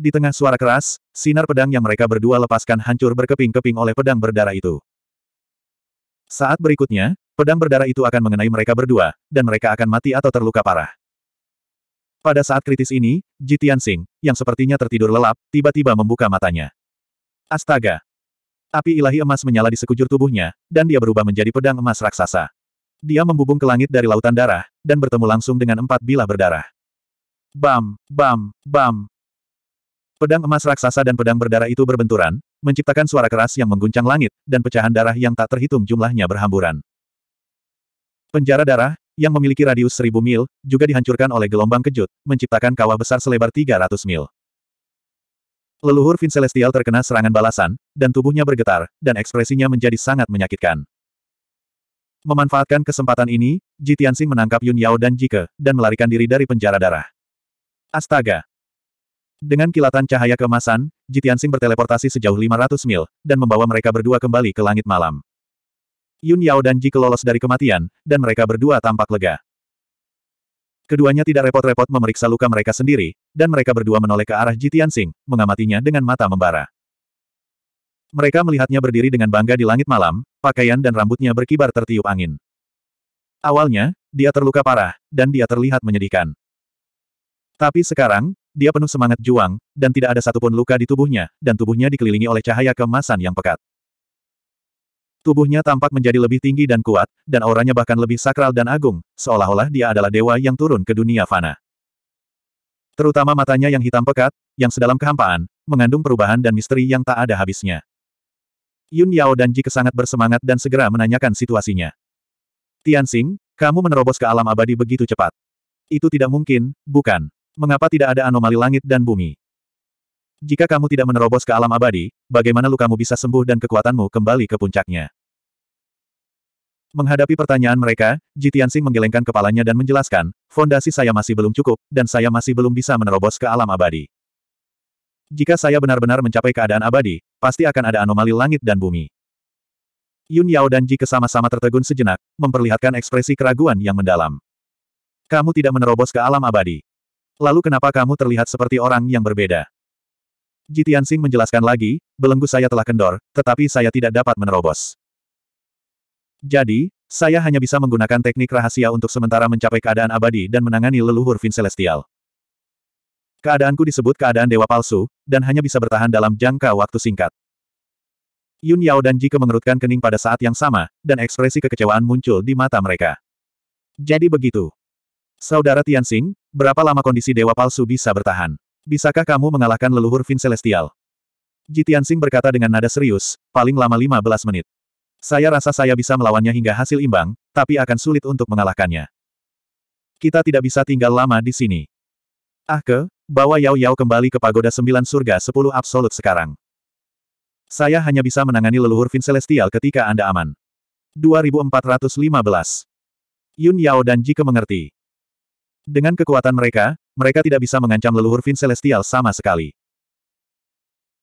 Di tengah suara keras, sinar pedang yang mereka berdua lepaskan hancur berkeping-keping oleh pedang berdarah itu. Saat berikutnya, pedang berdarah itu akan mengenai mereka berdua, dan mereka akan mati atau terluka parah. Pada saat kritis ini, Jitian Singh, yang sepertinya tertidur lelap, tiba-tiba membuka matanya. Astaga! Api ilahi emas menyala di sekujur tubuhnya, dan dia berubah menjadi pedang emas raksasa. Dia membubung ke langit dari lautan darah, dan bertemu langsung dengan empat bilah berdarah. Bam, bam, bam. Pedang emas raksasa dan pedang berdarah itu berbenturan, menciptakan suara keras yang mengguncang langit, dan pecahan darah yang tak terhitung jumlahnya berhamburan. Penjara darah, yang memiliki radius seribu mil, juga dihancurkan oleh gelombang kejut, menciptakan kawah besar selebar tiga ratus mil. Leluhur Vin Celestial terkena serangan balasan, dan tubuhnya bergetar, dan ekspresinya menjadi sangat menyakitkan. Memanfaatkan kesempatan ini, Ji Tianxing menangkap Yun Yao dan Jike, dan melarikan diri dari penjara darah. Astaga! Dengan kilatan cahaya kemasan, Ji Tianxing berteleportasi sejauh 500 mil, dan membawa mereka berdua kembali ke langit malam. Yun Yao dan Jike lolos dari kematian, dan mereka berdua tampak lega. Keduanya tidak repot-repot memeriksa luka mereka sendiri, dan mereka berdua menoleh ke arah Ji Tianxing, mengamatinya dengan mata membara. Mereka melihatnya berdiri dengan bangga di langit malam, pakaian dan rambutnya berkibar tertiup angin. Awalnya, dia terluka parah, dan dia terlihat menyedihkan. Tapi sekarang, dia penuh semangat juang, dan tidak ada satupun luka di tubuhnya, dan tubuhnya dikelilingi oleh cahaya kemasan yang pekat. Tubuhnya tampak menjadi lebih tinggi dan kuat, dan auranya bahkan lebih sakral dan agung, seolah-olah dia adalah dewa yang turun ke dunia fana. Terutama matanya yang hitam pekat, yang sedalam kehampaan, mengandung perubahan dan misteri yang tak ada habisnya. Yun Yao dan Jike sangat bersemangat dan segera menanyakan situasinya. Tianxing, kamu menerobos ke alam abadi begitu cepat. Itu tidak mungkin, bukan? Mengapa tidak ada anomali langit dan bumi? Jika kamu tidak menerobos ke alam abadi, bagaimana lukamu bisa sembuh dan kekuatanmu kembali ke puncaknya? Menghadapi pertanyaan mereka, Ji Tianxing menggelengkan kepalanya dan menjelaskan, fondasi saya masih belum cukup, dan saya masih belum bisa menerobos ke alam abadi. Jika saya benar-benar mencapai keadaan abadi, pasti akan ada anomali langit dan bumi. Yun Yao dan Ji kesama-sama tertegun sejenak, memperlihatkan ekspresi keraguan yang mendalam. Kamu tidak menerobos ke alam abadi. Lalu kenapa kamu terlihat seperti orang yang berbeda? Ji Tianxing menjelaskan lagi, belenggu saya telah kendor, tetapi saya tidak dapat menerobos. Jadi, saya hanya bisa menggunakan teknik rahasia untuk sementara mencapai keadaan abadi dan menangani leluhur Vin Celestial. Keadaanku disebut keadaan dewa palsu, dan hanya bisa bertahan dalam jangka waktu singkat. Yun Yao dan Jike mengerutkan kening pada saat yang sama, dan ekspresi kekecewaan muncul di mata mereka. Jadi begitu. Saudara Tianxing, berapa lama kondisi dewa palsu bisa bertahan? Bisakah kamu mengalahkan leluhur Vin Celestial? Ji Tianxing berkata dengan nada serius, paling lama 15 menit. Saya rasa saya bisa melawannya hingga hasil imbang, tapi akan sulit untuk mengalahkannya. Kita tidak bisa tinggal lama di sini. Ah ke, bawa Yao Yao kembali ke Pagoda Sembilan Surga Sepuluh Absolut sekarang. Saya hanya bisa menangani leluhur Vin Celestial ketika Anda aman. 2415 Yun Yao dan Jike mengerti. Dengan kekuatan mereka, mereka tidak bisa mengancam leluhur Vin Celestial sama sekali.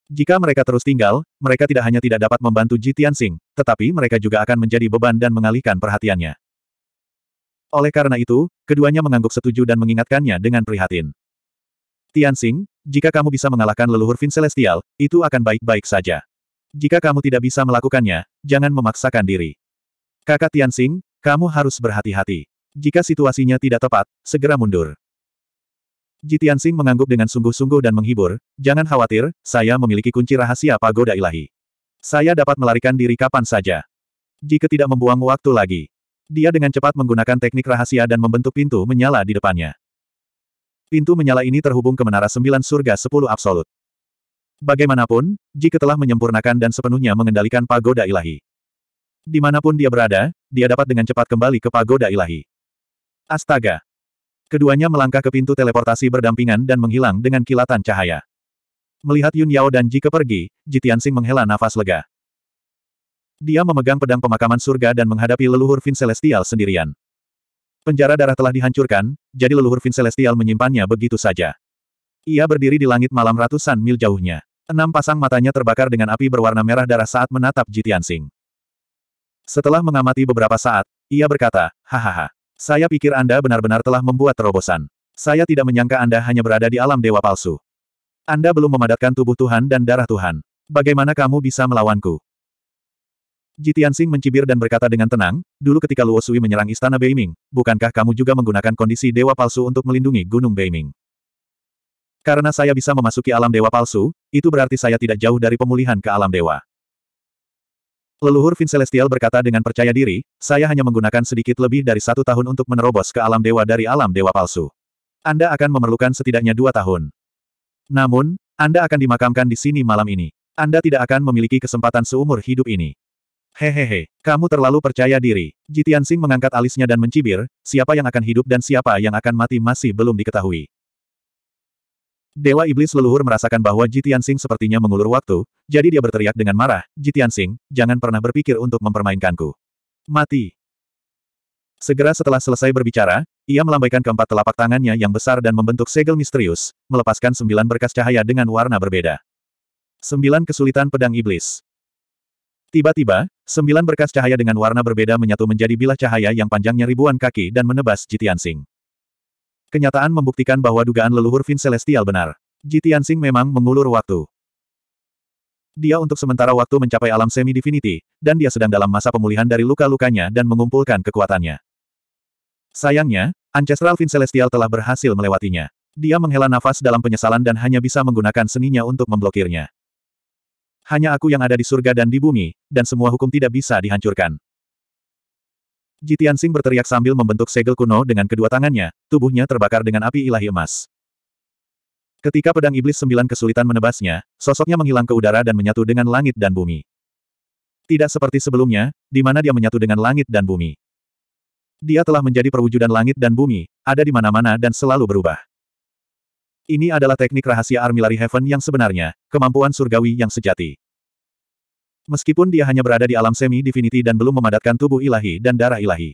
Jika mereka terus tinggal, mereka tidak hanya tidak dapat membantu Ji Tianxing, tetapi mereka juga akan menjadi beban dan mengalihkan perhatiannya. Oleh karena itu, keduanya mengangguk setuju dan mengingatkannya dengan prihatin. Tianxing, jika kamu bisa mengalahkan leluhur Vin Celestial, itu akan baik-baik saja. Jika kamu tidak bisa melakukannya, jangan memaksakan diri. Kakak Tianxing, kamu harus berhati-hati. Jika situasinya tidak tepat, segera mundur. Ji Tianxing mengangguk dengan sungguh-sungguh dan menghibur, jangan khawatir, saya memiliki kunci rahasia pagoda ilahi. Saya dapat melarikan diri kapan saja. Jika tidak membuang waktu lagi. Dia dengan cepat menggunakan teknik rahasia dan membentuk pintu menyala di depannya. Pintu menyala ini terhubung ke menara sembilan surga sepuluh absolut. Bagaimanapun, jika telah menyempurnakan dan sepenuhnya mengendalikan pagoda ilahi. Dimanapun dia berada, dia dapat dengan cepat kembali ke pagoda ilahi. Astaga! Keduanya melangkah ke pintu teleportasi berdampingan dan menghilang dengan kilatan cahaya. Melihat Yun Yao dan Jike pergi, Jitiansing menghela nafas lega. Dia memegang pedang pemakaman surga dan menghadapi leluhur Vin Celestial sendirian. Penjara darah telah dihancurkan, jadi leluhur Vin Celestial menyimpannya begitu saja. Ia berdiri di langit malam ratusan mil jauhnya. Enam pasang matanya terbakar dengan api berwarna merah darah saat menatap Jitian Sing. Setelah mengamati beberapa saat, ia berkata, Hahaha, saya pikir Anda benar-benar telah membuat terobosan. Saya tidak menyangka Anda hanya berada di alam dewa palsu. Anda belum memadatkan tubuh Tuhan dan darah Tuhan. Bagaimana kamu bisa melawanku? Jitian Sing mencibir dan berkata dengan tenang, dulu ketika Luo Sui menyerang istana Beiming, bukankah kamu juga menggunakan kondisi dewa palsu untuk melindungi gunung Beiming? Karena saya bisa memasuki alam dewa palsu, itu berarti saya tidak jauh dari pemulihan ke alam dewa. Leluhur Vin Celestial berkata dengan percaya diri, saya hanya menggunakan sedikit lebih dari satu tahun untuk menerobos ke alam dewa dari alam dewa palsu. Anda akan memerlukan setidaknya dua tahun. Namun, Anda akan dimakamkan di sini malam ini. Anda tidak akan memiliki kesempatan seumur hidup ini. Hehehe, kamu terlalu percaya diri. Jitian Sing mengangkat alisnya dan mencibir, siapa yang akan hidup dan siapa yang akan mati masih belum diketahui. Dewa Iblis leluhur merasakan bahwa Jitian Sing sepertinya mengulur waktu, jadi dia berteriak dengan marah, Jitian Sing, jangan pernah berpikir untuk mempermainkanku. Mati. Segera setelah selesai berbicara, ia melambaikan keempat telapak tangannya yang besar dan membentuk segel misterius, melepaskan sembilan berkas cahaya dengan warna berbeda. Sembilan kesulitan pedang iblis. Tiba-tiba, sembilan berkas cahaya dengan warna berbeda menyatu menjadi bilah cahaya yang panjangnya ribuan kaki dan menebas Jitian Sing. Kenyataan membuktikan bahwa dugaan leluhur Vin Celestial benar. Jitian Sing memang mengulur waktu. Dia untuk sementara waktu mencapai alam semi-divinity, dan dia sedang dalam masa pemulihan dari luka-lukanya dan mengumpulkan kekuatannya. Sayangnya, Ancestral Vin Celestial telah berhasil melewatinya. Dia menghela nafas dalam penyesalan dan hanya bisa menggunakan seninya untuk memblokirnya. Hanya aku yang ada di surga dan di bumi, dan semua hukum tidak bisa dihancurkan. Jitiansing berteriak sambil membentuk segel kuno dengan kedua tangannya, tubuhnya terbakar dengan api ilahi emas. Ketika pedang iblis sembilan kesulitan menebasnya, sosoknya menghilang ke udara dan menyatu dengan langit dan bumi. Tidak seperti sebelumnya, di mana dia menyatu dengan langit dan bumi. Dia telah menjadi perwujudan langit dan bumi, ada di mana-mana dan selalu berubah. Ini adalah teknik rahasia Armillary Heaven yang sebenarnya, kemampuan surgawi yang sejati. Meskipun dia hanya berada di alam semi-divinity dan belum memadatkan tubuh ilahi dan darah ilahi.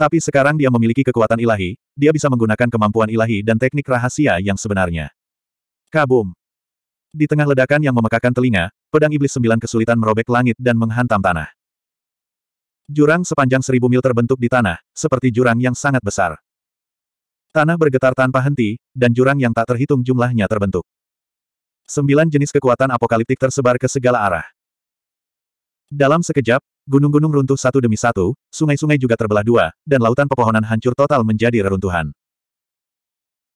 Tapi sekarang dia memiliki kekuatan ilahi, dia bisa menggunakan kemampuan ilahi dan teknik rahasia yang sebenarnya. Kabum! Di tengah ledakan yang memekakan telinga, pedang iblis sembilan kesulitan merobek langit dan menghantam tanah. Jurang sepanjang seribu mil terbentuk di tanah, seperti jurang yang sangat besar. Tanah bergetar tanpa henti, dan jurang yang tak terhitung jumlahnya terbentuk. Sembilan jenis kekuatan apokaliptik tersebar ke segala arah. Dalam sekejap, gunung-gunung runtuh satu demi satu, sungai-sungai juga terbelah dua, dan lautan pepohonan hancur total menjadi reruntuhan.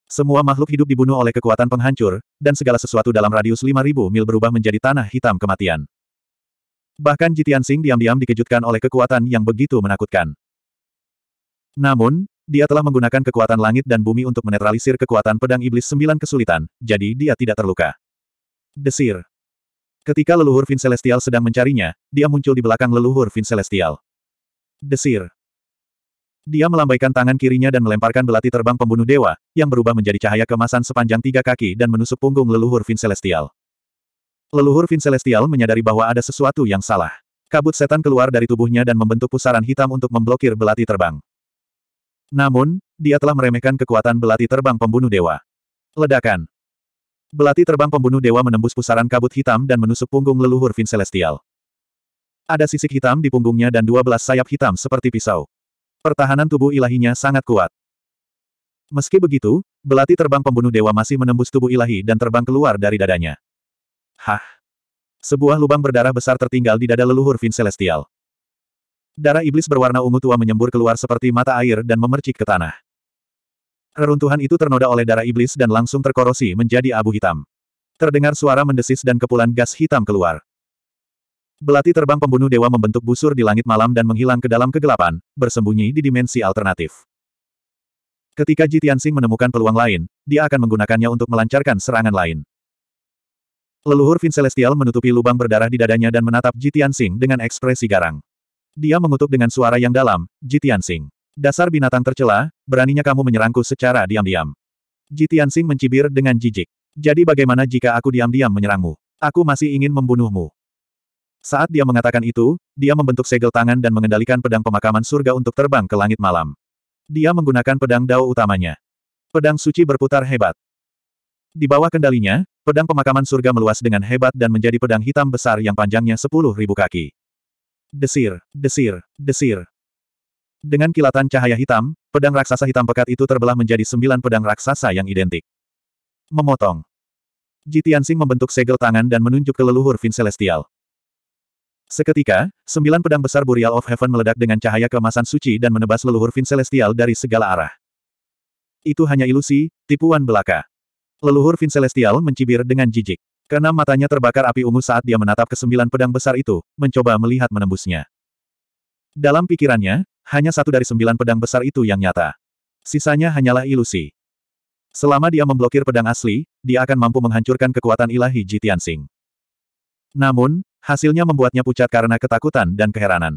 Semua makhluk hidup dibunuh oleh kekuatan penghancur, dan segala sesuatu dalam radius 5.000 mil berubah menjadi tanah hitam kematian. Bahkan Jitian Sing diam-diam dikejutkan oleh kekuatan yang begitu menakutkan. Namun, dia telah menggunakan kekuatan langit dan bumi untuk menetralisir kekuatan pedang iblis sembilan kesulitan, jadi dia tidak terluka. Desir. Ketika leluhur Celestial sedang mencarinya, dia muncul di belakang leluhur Celestial. Desir. Dia melambaikan tangan kirinya dan melemparkan belati terbang pembunuh dewa, yang berubah menjadi cahaya kemasan sepanjang tiga kaki dan menusuk punggung leluhur Celestial. Leluhur Celestial menyadari bahwa ada sesuatu yang salah. Kabut setan keluar dari tubuhnya dan membentuk pusaran hitam untuk memblokir belati terbang. Namun, dia telah meremehkan kekuatan belati terbang pembunuh dewa. Ledakan. Belati terbang pembunuh dewa menembus pusaran kabut hitam dan menusuk punggung leluhur Vin Celestial. Ada sisik hitam di punggungnya dan dua belas sayap hitam seperti pisau. Pertahanan tubuh ilahinya sangat kuat. Meski begitu, belati terbang pembunuh dewa masih menembus tubuh ilahi dan terbang keluar dari dadanya. Hah! Sebuah lubang berdarah besar tertinggal di dada leluhur Vin Celestial. Darah iblis berwarna ungu tua menyembur keluar seperti mata air dan memercik ke tanah. Reruntuhan itu ternoda oleh darah iblis dan langsung terkorosi menjadi abu hitam. Terdengar suara mendesis dan kepulan gas hitam keluar. Belati terbang pembunuh dewa membentuk busur di langit malam dan menghilang ke dalam kegelapan, bersembunyi di dimensi alternatif. Ketika Ji menemukan peluang lain, dia akan menggunakannya untuk melancarkan serangan lain. Leluhur Vin Celestial menutupi lubang berdarah di dadanya dan menatap Ji dengan ekspresi garang. Dia mengutuk dengan suara yang dalam, Jitian Singh. Dasar binatang tercela, beraninya kamu menyerangku secara diam-diam. Jitian Singh mencibir dengan jijik. Jadi bagaimana jika aku diam-diam menyerangmu? Aku masih ingin membunuhmu. Saat dia mengatakan itu, dia membentuk segel tangan dan mengendalikan pedang pemakaman surga untuk terbang ke langit malam. Dia menggunakan pedang dao utamanya. Pedang suci berputar hebat. Di bawah kendalinya, pedang pemakaman surga meluas dengan hebat dan menjadi pedang hitam besar yang panjangnya sepuluh ribu kaki. Desir, desir, desir. Dengan kilatan cahaya hitam, pedang raksasa hitam pekat itu terbelah menjadi sembilan pedang raksasa yang identik. Memotong. Jitiansing membentuk segel tangan dan menunjuk ke leluhur Vin Celestial. Seketika, sembilan pedang besar Burial of Heaven meledak dengan cahaya kemasan suci dan menebas leluhur Vin Celestial dari segala arah. Itu hanya ilusi, tipuan belaka. Leluhur Vin Celestial mencibir dengan jijik. Karena matanya terbakar api ungu saat dia menatap ke sembilan pedang besar itu, mencoba melihat menembusnya. Dalam pikirannya, hanya satu dari sembilan pedang besar itu yang nyata. Sisanya hanyalah ilusi. Selama dia memblokir pedang asli, dia akan mampu menghancurkan kekuatan ilahi Jitian Sing. Namun, hasilnya membuatnya pucat karena ketakutan dan keheranan.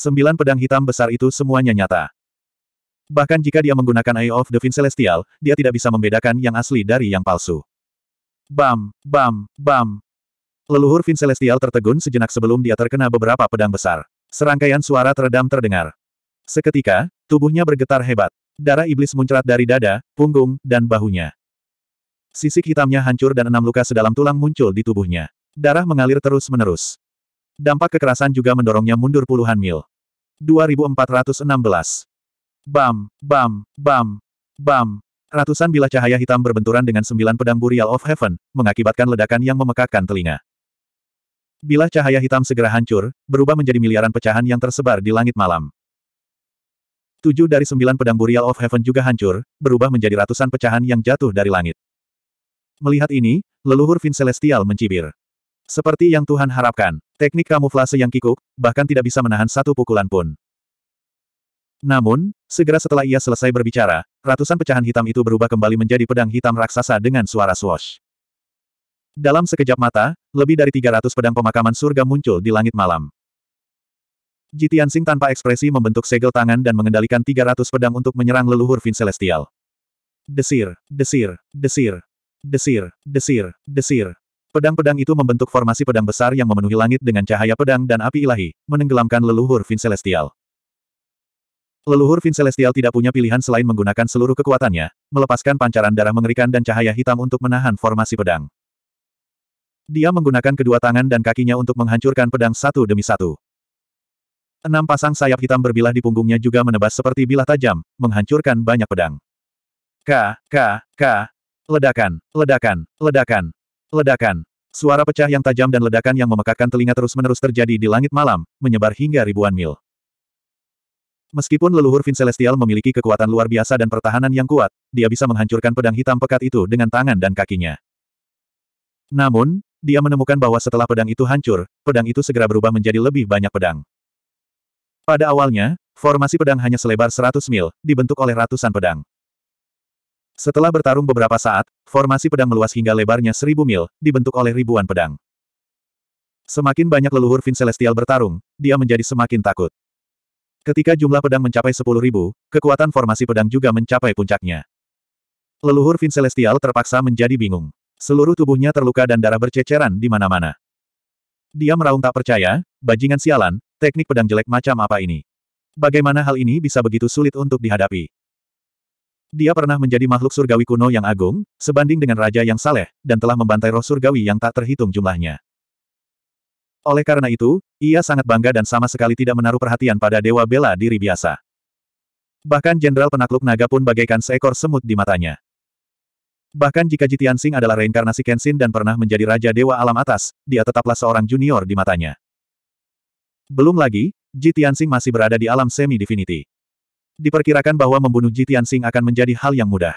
Sembilan pedang hitam besar itu semuanya nyata. Bahkan jika dia menggunakan Eye of the Fin Celestial, dia tidak bisa membedakan yang asli dari yang palsu. Bam, bam, bam. Leluhur Vin Celestial tertegun sejenak sebelum dia terkena beberapa pedang besar. Serangkaian suara teredam terdengar. Seketika, tubuhnya bergetar hebat. Darah iblis muncrat dari dada, punggung, dan bahunya. Sisik hitamnya hancur dan enam luka sedalam tulang muncul di tubuhnya. Darah mengalir terus-menerus. Dampak kekerasan juga mendorongnya mundur puluhan mil. 2416. Bam, bam, bam, bam. Ratusan bilah cahaya hitam berbenturan dengan sembilan pedang Burial of Heaven, mengakibatkan ledakan yang memekakkan telinga. Bilah cahaya hitam segera hancur, berubah menjadi miliaran pecahan yang tersebar di langit malam. Tujuh dari sembilan pedang Burial of Heaven juga hancur, berubah menjadi ratusan pecahan yang jatuh dari langit. Melihat ini, leluhur Vin Celestial mencibir. Seperti yang Tuhan harapkan, teknik kamuflase yang kikuk, bahkan tidak bisa menahan satu pukulan pun. Namun, segera setelah ia selesai berbicara, ratusan pecahan hitam itu berubah kembali menjadi pedang hitam raksasa dengan suara swash. Dalam sekejap mata, lebih dari 300 pedang pemakaman surga muncul di langit malam. Jitian Sing tanpa ekspresi membentuk segel tangan dan mengendalikan 300 pedang untuk menyerang leluhur Vin Celestial. Desir, desir, desir, desir, desir, desir. Pedang-pedang itu membentuk formasi pedang besar yang memenuhi langit dengan cahaya pedang dan api ilahi, menenggelamkan leluhur Vin Celestial. Leluhur Vin Celestial tidak punya pilihan selain menggunakan seluruh kekuatannya, melepaskan pancaran darah mengerikan dan cahaya hitam untuk menahan formasi pedang. Dia menggunakan kedua tangan dan kakinya untuk menghancurkan pedang satu demi satu. Enam pasang sayap hitam berbilah di punggungnya juga menebas seperti bilah tajam, menghancurkan banyak pedang. K, K, K. Ledakan, ledakan, ledakan, ledakan. Suara pecah yang tajam dan ledakan yang memekakkan telinga terus-menerus terjadi di langit malam, menyebar hingga ribuan mil. Meskipun leluhur Vin Celestial memiliki kekuatan luar biasa dan pertahanan yang kuat, dia bisa menghancurkan pedang hitam pekat itu dengan tangan dan kakinya. Namun, dia menemukan bahwa setelah pedang itu hancur, pedang itu segera berubah menjadi lebih banyak pedang. Pada awalnya, formasi pedang hanya selebar 100 mil, dibentuk oleh ratusan pedang. Setelah bertarung beberapa saat, formasi pedang meluas hingga lebarnya 1000 mil, dibentuk oleh ribuan pedang. Semakin banyak leluhur Vin Celestial bertarung, dia menjadi semakin takut. Ketika jumlah pedang mencapai 10.000, kekuatan formasi pedang juga mencapai puncaknya. Leluhur Vin Celestial terpaksa menjadi bingung. Seluruh tubuhnya terluka dan darah berceceran di mana-mana. Dia meraung tak percaya, bajingan sialan, teknik pedang jelek macam apa ini? Bagaimana hal ini bisa begitu sulit untuk dihadapi? Dia pernah menjadi makhluk surgawi kuno yang agung, sebanding dengan raja yang saleh, dan telah membantai roh surgawi yang tak terhitung jumlahnya. Oleh karena itu, ia sangat bangga dan sama sekali tidak menaruh perhatian pada dewa bela diri biasa. Bahkan jenderal penakluk naga pun bagaikan seekor semut di matanya. Bahkan jika Jitian Sing adalah reinkarnasi Kenshin dan pernah menjadi raja dewa alam atas, dia tetaplah seorang junior di matanya. Belum lagi, Jitian Sing masih berada di alam semi-divinity. Diperkirakan bahwa membunuh Jitian Sing akan menjadi hal yang mudah.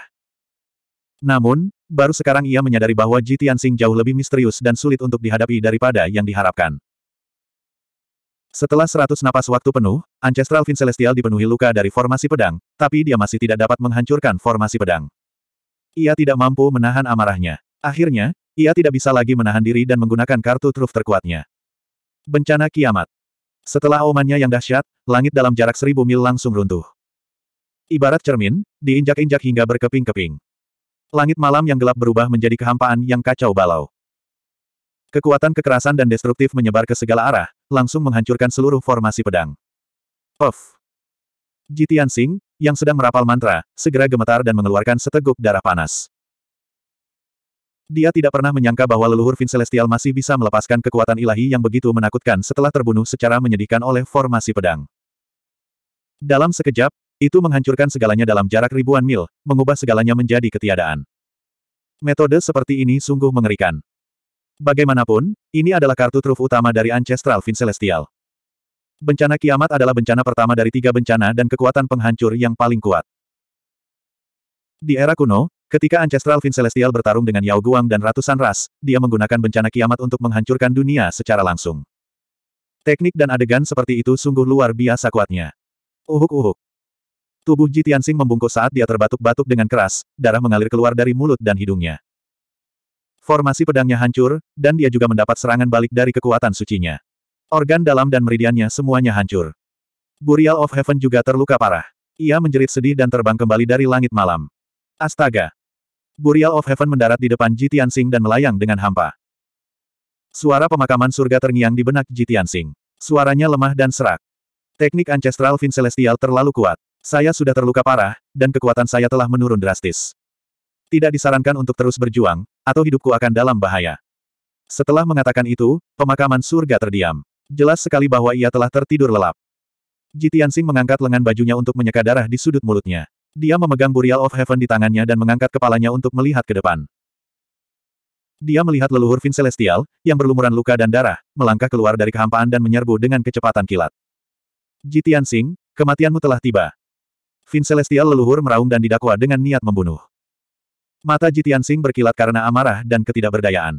Namun, Baru sekarang ia menyadari bahwa Ji Tianxing jauh lebih misterius dan sulit untuk dihadapi daripada yang diharapkan. Setelah seratus napas waktu penuh, Ancestral Vin Celestial dipenuhi luka dari formasi pedang, tapi dia masih tidak dapat menghancurkan formasi pedang. Ia tidak mampu menahan amarahnya. Akhirnya, ia tidak bisa lagi menahan diri dan menggunakan kartu truf terkuatnya. Bencana kiamat. Setelah omannya yang dahsyat, langit dalam jarak seribu mil langsung runtuh. Ibarat cermin, diinjak-injak hingga berkeping-keping langit malam yang gelap berubah menjadi kehampaan yang kacau balau. Kekuatan kekerasan dan destruktif menyebar ke segala arah, langsung menghancurkan seluruh formasi pedang. Puff! Jitian Singh, yang sedang merapal mantra, segera gemetar dan mengeluarkan seteguk darah panas. Dia tidak pernah menyangka bahwa leluhur Vin Celestial masih bisa melepaskan kekuatan ilahi yang begitu menakutkan setelah terbunuh secara menyedihkan oleh formasi pedang. Dalam sekejap, itu menghancurkan segalanya dalam jarak ribuan mil, mengubah segalanya menjadi ketiadaan. Metode seperti ini sungguh mengerikan. Bagaimanapun, ini adalah kartu truf utama dari Ancestral Fin Celestial. Bencana kiamat adalah bencana pertama dari tiga bencana dan kekuatan penghancur yang paling kuat. Di era kuno, ketika Ancestral Fin Celestial bertarung dengan Yao Guang dan ratusan ras, dia menggunakan bencana kiamat untuk menghancurkan dunia secara langsung. Teknik dan adegan seperti itu sungguh luar biasa kuatnya. Uhuk-uhuk. Tubuh Ji Tianxing membungkuk saat dia terbatuk-batuk dengan keras, darah mengalir keluar dari mulut dan hidungnya. Formasi pedangnya hancur, dan dia juga mendapat serangan balik dari kekuatan sucinya. Organ dalam dan meridiannya semuanya hancur. Burial of Heaven juga terluka parah. Ia menjerit sedih dan terbang kembali dari langit malam. Astaga! Burial of Heaven mendarat di depan Ji Tianxing dan melayang dengan hampa. Suara pemakaman surga terngiang di benak Ji Tianxing. Suaranya lemah dan serak. Teknik ancestral Vin Celestial terlalu kuat. Saya sudah terluka parah, dan kekuatan saya telah menurun drastis. Tidak disarankan untuk terus berjuang, atau hidupku akan dalam bahaya. Setelah mengatakan itu, pemakaman surga terdiam. Jelas sekali bahwa ia telah tertidur lelap. Jitiansing mengangkat lengan bajunya untuk menyeka darah di sudut mulutnya. Dia memegang Burial of Heaven di tangannya dan mengangkat kepalanya untuk melihat ke depan. Dia melihat leluhur Vin Celestial, yang berlumuran luka dan darah, melangkah keluar dari kehampaan dan menyerbu dengan kecepatan kilat. Jitian kematianmu telah tiba. Vin Celestial leluhur meraung dan didakwa dengan niat membunuh. Mata Jitian Jitiansing berkilat karena amarah dan ketidakberdayaan.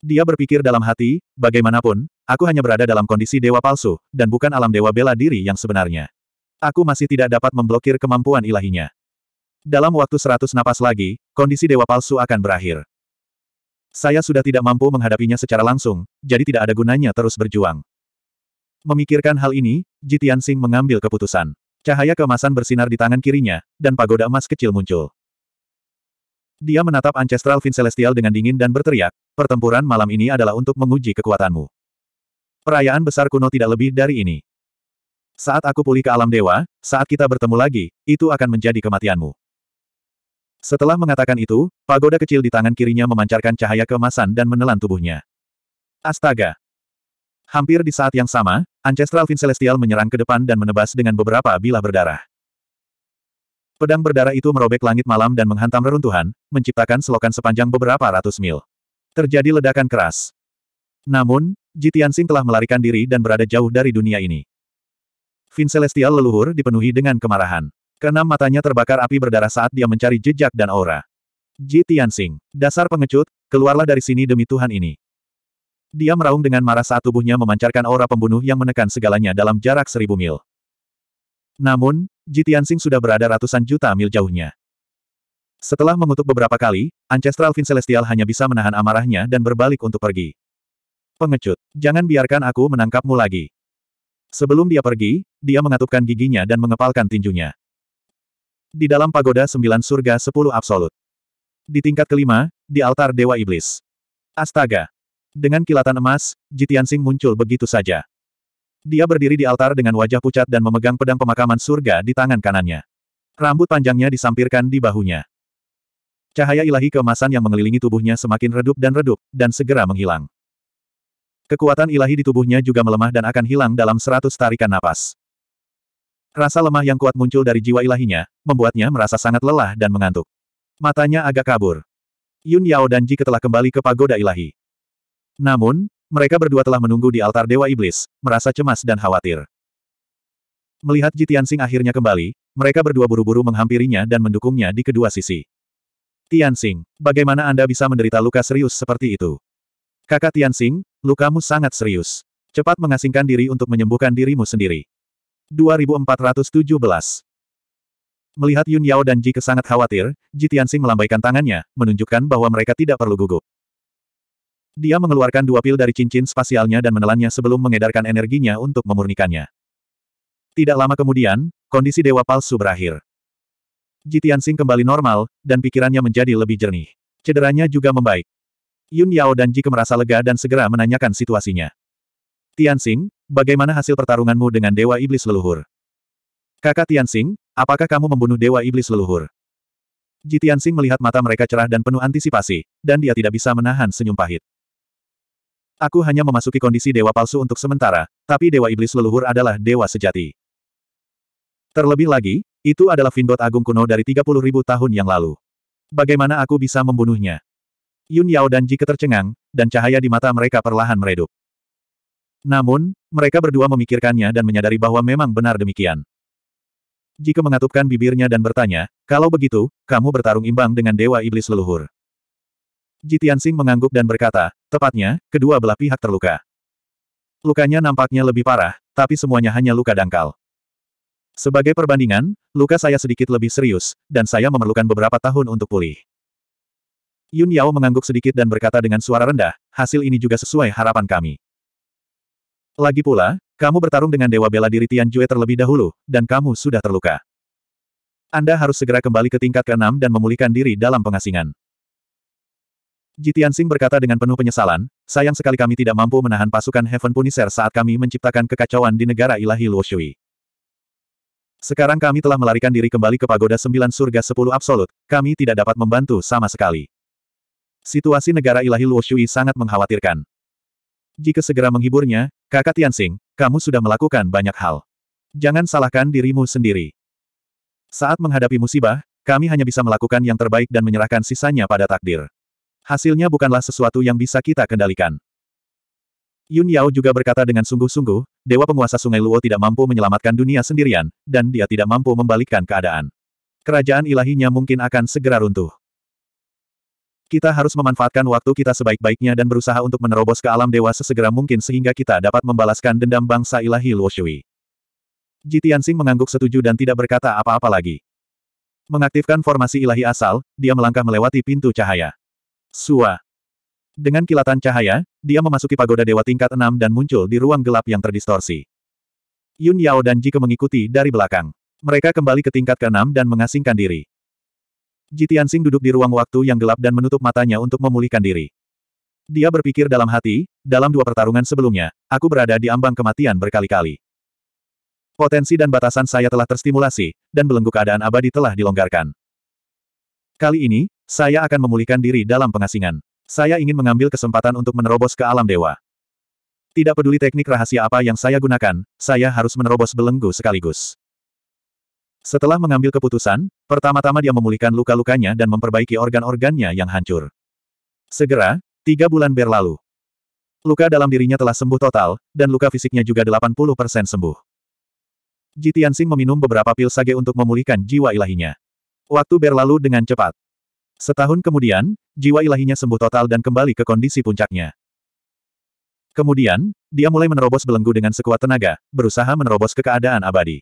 Dia berpikir dalam hati, bagaimanapun, aku hanya berada dalam kondisi dewa palsu, dan bukan alam dewa bela diri yang sebenarnya. Aku masih tidak dapat memblokir kemampuan ilahinya. Dalam waktu seratus napas lagi, kondisi dewa palsu akan berakhir. Saya sudah tidak mampu menghadapinya secara langsung, jadi tidak ada gunanya terus berjuang. Memikirkan hal ini, Jitian Jitiansing mengambil keputusan. Cahaya kemasan bersinar di tangan kirinya, dan pagoda emas kecil muncul. Dia menatap Ancestral Vin Celestial dengan dingin dan berteriak, pertempuran malam ini adalah untuk menguji kekuatanmu. Perayaan besar kuno tidak lebih dari ini. Saat aku pulih ke alam dewa, saat kita bertemu lagi, itu akan menjadi kematianmu. Setelah mengatakan itu, pagoda kecil di tangan kirinya memancarkan cahaya kemasan dan menelan tubuhnya. Astaga! Hampir di saat yang sama, Ancestral Vin Celestial menyerang ke depan dan menebas dengan beberapa bilah berdarah. Pedang berdarah itu merobek langit malam dan menghantam reruntuhan, menciptakan selokan sepanjang beberapa ratus mil. Terjadi ledakan keras. Namun, Jitiansing telah melarikan diri dan berada jauh dari dunia ini. Vin Celestial leluhur dipenuhi dengan kemarahan. Keenam matanya terbakar api berdarah saat dia mencari jejak dan aura. Jitiansing, dasar pengecut, keluarlah dari sini demi Tuhan ini. Dia meraung dengan marah saat tubuhnya memancarkan aura pembunuh yang menekan segalanya dalam jarak seribu mil. Namun, Jitiansing sudah berada ratusan juta mil jauhnya. Setelah mengutuk beberapa kali, Ancestral Vin Celestial hanya bisa menahan amarahnya dan berbalik untuk pergi. Pengecut, jangan biarkan aku menangkapmu lagi. Sebelum dia pergi, dia mengatupkan giginya dan mengepalkan tinjunya. Di dalam pagoda sembilan surga sepuluh absolut. Di tingkat kelima, di altar Dewa Iblis. Astaga, dengan kilatan emas, Jitiansing muncul begitu saja. Dia berdiri di altar dengan wajah pucat dan memegang pedang pemakaman surga di tangan kanannya. Rambut panjangnya disampirkan di bahunya. Cahaya ilahi keemasan yang mengelilingi tubuhnya semakin redup dan redup, dan segera menghilang. Kekuatan ilahi di tubuhnya juga melemah dan akan hilang dalam seratus tarikan napas. Rasa lemah yang kuat muncul dari jiwa ilahinya, membuatnya merasa sangat lelah dan mengantuk. Matanya agak kabur. Yun Yao dan Ji telah kembali ke pagoda ilahi. Namun, mereka berdua telah menunggu di altar Dewa Iblis, merasa cemas dan khawatir. Melihat Jitiansing akhirnya kembali, mereka berdua buru-buru menghampirinya dan mendukungnya di kedua sisi. Tianxing, bagaimana Anda bisa menderita luka serius seperti itu? Kakak Tianxing, lukamu sangat serius. Cepat mengasingkan diri untuk menyembuhkan dirimu sendiri. 2417 Melihat Yun Yao dan Ji Ke sangat khawatir, Ji Tianxing melambaikan tangannya, menunjukkan bahwa mereka tidak perlu gugup. Dia mengeluarkan dua pil dari cincin spasialnya dan menelannya sebelum mengedarkan energinya untuk memurnikannya. Tidak lama kemudian, kondisi dewa palsu berakhir. Jitian Sing kembali normal, dan pikirannya menjadi lebih jernih. Cederanya juga membaik. Yun Yao dan Jike merasa lega dan segera menanyakan situasinya. Tian bagaimana hasil pertarunganmu dengan Dewa Iblis Leluhur? Kakak Tian apakah kamu membunuh Dewa Iblis Leluhur? Jitian Sing melihat mata mereka cerah dan penuh antisipasi, dan dia tidak bisa menahan senyum pahit. Aku hanya memasuki kondisi dewa palsu untuk sementara, tapi dewa iblis leluhur adalah dewa sejati. Terlebih lagi, itu adalah Vindot Agung kuno dari ribu tahun yang lalu. Bagaimana aku bisa membunuhnya? Yun Yao dan Ji ketercengang, dan cahaya di mata mereka perlahan meredup. Namun, mereka berdua memikirkannya dan menyadari bahwa memang benar demikian. Jika mengatupkan bibirnya dan bertanya, kalau begitu, kamu bertarung imbang dengan Dewa Iblis Leluhur. Jitian Sing mengangguk dan berkata, tepatnya, kedua belah pihak terluka. Lukanya nampaknya lebih parah, tapi semuanya hanya luka dangkal. Sebagai perbandingan, luka saya sedikit lebih serius, dan saya memerlukan beberapa tahun untuk pulih. Yun Yao mengangguk sedikit dan berkata dengan suara rendah, hasil ini juga sesuai harapan kami. Lagi pula, kamu bertarung dengan Dewa Bela Diri Tian Jue terlebih dahulu, dan kamu sudah terluka. Anda harus segera kembali ke tingkat ke-6 dan memulihkan diri dalam pengasingan. Jitian Sing berkata dengan penuh penyesalan, sayang sekali kami tidak mampu menahan pasukan Heaven Punisher saat kami menciptakan kekacauan di negara ilahi Luoshui. Sekarang kami telah melarikan diri kembali ke Pagoda Sembilan Surga Sepuluh Absolut, kami tidak dapat membantu sama sekali. Situasi negara ilahi Luoshui sangat mengkhawatirkan. Jika segera menghiburnya, kakak Tianxing, kamu sudah melakukan banyak hal. Jangan salahkan dirimu sendiri. Saat menghadapi musibah, kami hanya bisa melakukan yang terbaik dan menyerahkan sisanya pada takdir. Hasilnya bukanlah sesuatu yang bisa kita kendalikan. Yun Yao juga berkata dengan sungguh-sungguh, Dewa Penguasa Sungai Luo tidak mampu menyelamatkan dunia sendirian, dan dia tidak mampu membalikkan keadaan. Kerajaan ilahinya mungkin akan segera runtuh. Kita harus memanfaatkan waktu kita sebaik-baiknya dan berusaha untuk menerobos ke alam dewa sesegera mungkin sehingga kita dapat membalaskan dendam bangsa ilahi Luo Shui. Ji Tianxing mengangguk setuju dan tidak berkata apa-apa lagi. Mengaktifkan formasi ilahi asal, dia melangkah melewati pintu cahaya. Sua. Dengan kilatan cahaya, dia memasuki pagoda dewa tingkat enam dan muncul di ruang gelap yang terdistorsi. Yun Yao dan Jike mengikuti dari belakang. Mereka kembali ke tingkat ke-6 dan mengasingkan diri. Ji Tianxing duduk di ruang waktu yang gelap dan menutup matanya untuk memulihkan diri. Dia berpikir dalam hati, dalam dua pertarungan sebelumnya, aku berada di ambang kematian berkali-kali. Potensi dan batasan saya telah terstimulasi, dan belenggu keadaan abadi telah dilonggarkan. Kali ini, saya akan memulihkan diri dalam pengasingan. Saya ingin mengambil kesempatan untuk menerobos ke alam dewa. Tidak peduli teknik rahasia apa yang saya gunakan, saya harus menerobos belenggu sekaligus. Setelah mengambil keputusan, pertama-tama dia memulihkan luka-lukanya dan memperbaiki organ-organnya yang hancur. Segera, tiga bulan berlalu. Luka dalam dirinya telah sembuh total, dan luka fisiknya juga 80% sembuh. Jitiansing meminum beberapa pil sage untuk memulihkan jiwa ilahinya. Waktu berlalu dengan cepat. Setahun kemudian, jiwa ilahinya sembuh total dan kembali ke kondisi puncaknya. Kemudian, dia mulai menerobos belenggu dengan sekuat tenaga, berusaha menerobos ke keadaan abadi.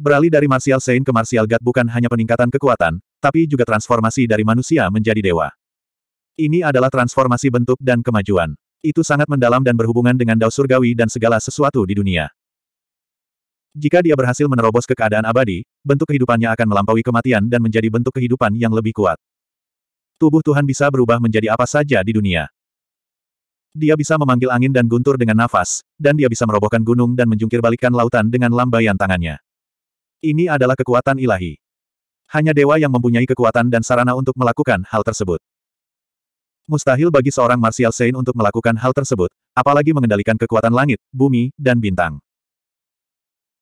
Beralih dari Martial Saint ke Martial God bukan hanya peningkatan kekuatan, tapi juga transformasi dari manusia menjadi dewa. Ini adalah transformasi bentuk dan kemajuan. Itu sangat mendalam dan berhubungan dengan dao surgawi dan segala sesuatu di dunia. Jika dia berhasil menerobos ke keadaan abadi, bentuk kehidupannya akan melampaui kematian dan menjadi bentuk kehidupan yang lebih kuat. Tubuh Tuhan bisa berubah menjadi apa saja di dunia. Dia bisa memanggil angin dan guntur dengan nafas, dan dia bisa merobohkan gunung dan menjungkirbalikkan lautan dengan lambaian tangannya. Ini adalah kekuatan ilahi. Hanya dewa yang mempunyai kekuatan dan sarana untuk melakukan hal tersebut. Mustahil bagi seorang Martial Saint untuk melakukan hal tersebut, apalagi mengendalikan kekuatan langit, bumi, dan bintang.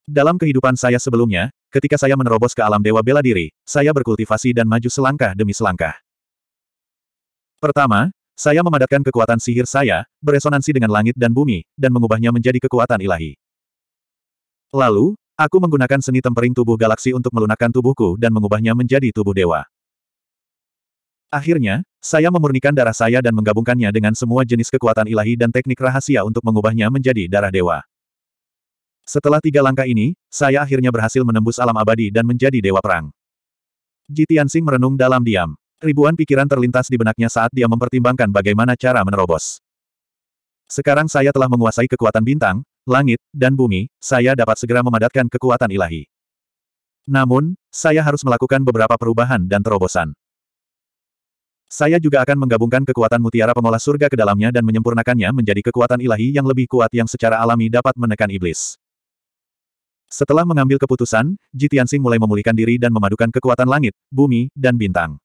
Dalam kehidupan saya sebelumnya, ketika saya menerobos ke alam dewa bela diri, saya berkultivasi dan maju selangkah demi selangkah. Pertama, saya memadatkan kekuatan sihir saya, beresonansi dengan langit dan bumi, dan mengubahnya menjadi kekuatan ilahi. Lalu, aku menggunakan seni tempering tubuh galaksi untuk melunakkan tubuhku dan mengubahnya menjadi tubuh dewa. Akhirnya, saya memurnikan darah saya dan menggabungkannya dengan semua jenis kekuatan ilahi dan teknik rahasia untuk mengubahnya menjadi darah dewa. Setelah tiga langkah ini, saya akhirnya berhasil menembus alam abadi dan menjadi dewa perang. Jitian Sing merenung dalam diam. Ribuan pikiran terlintas di benaknya saat dia mempertimbangkan bagaimana cara menerobos. Sekarang saya telah menguasai kekuatan bintang, langit, dan bumi, saya dapat segera memadatkan kekuatan ilahi. Namun, saya harus melakukan beberapa perubahan dan terobosan. Saya juga akan menggabungkan kekuatan mutiara pengolah surga ke dalamnya dan menyempurnakannya menjadi kekuatan ilahi yang lebih kuat yang secara alami dapat menekan iblis. Setelah mengambil keputusan, Ji mulai memulihkan diri dan memadukan kekuatan langit, bumi, dan bintang.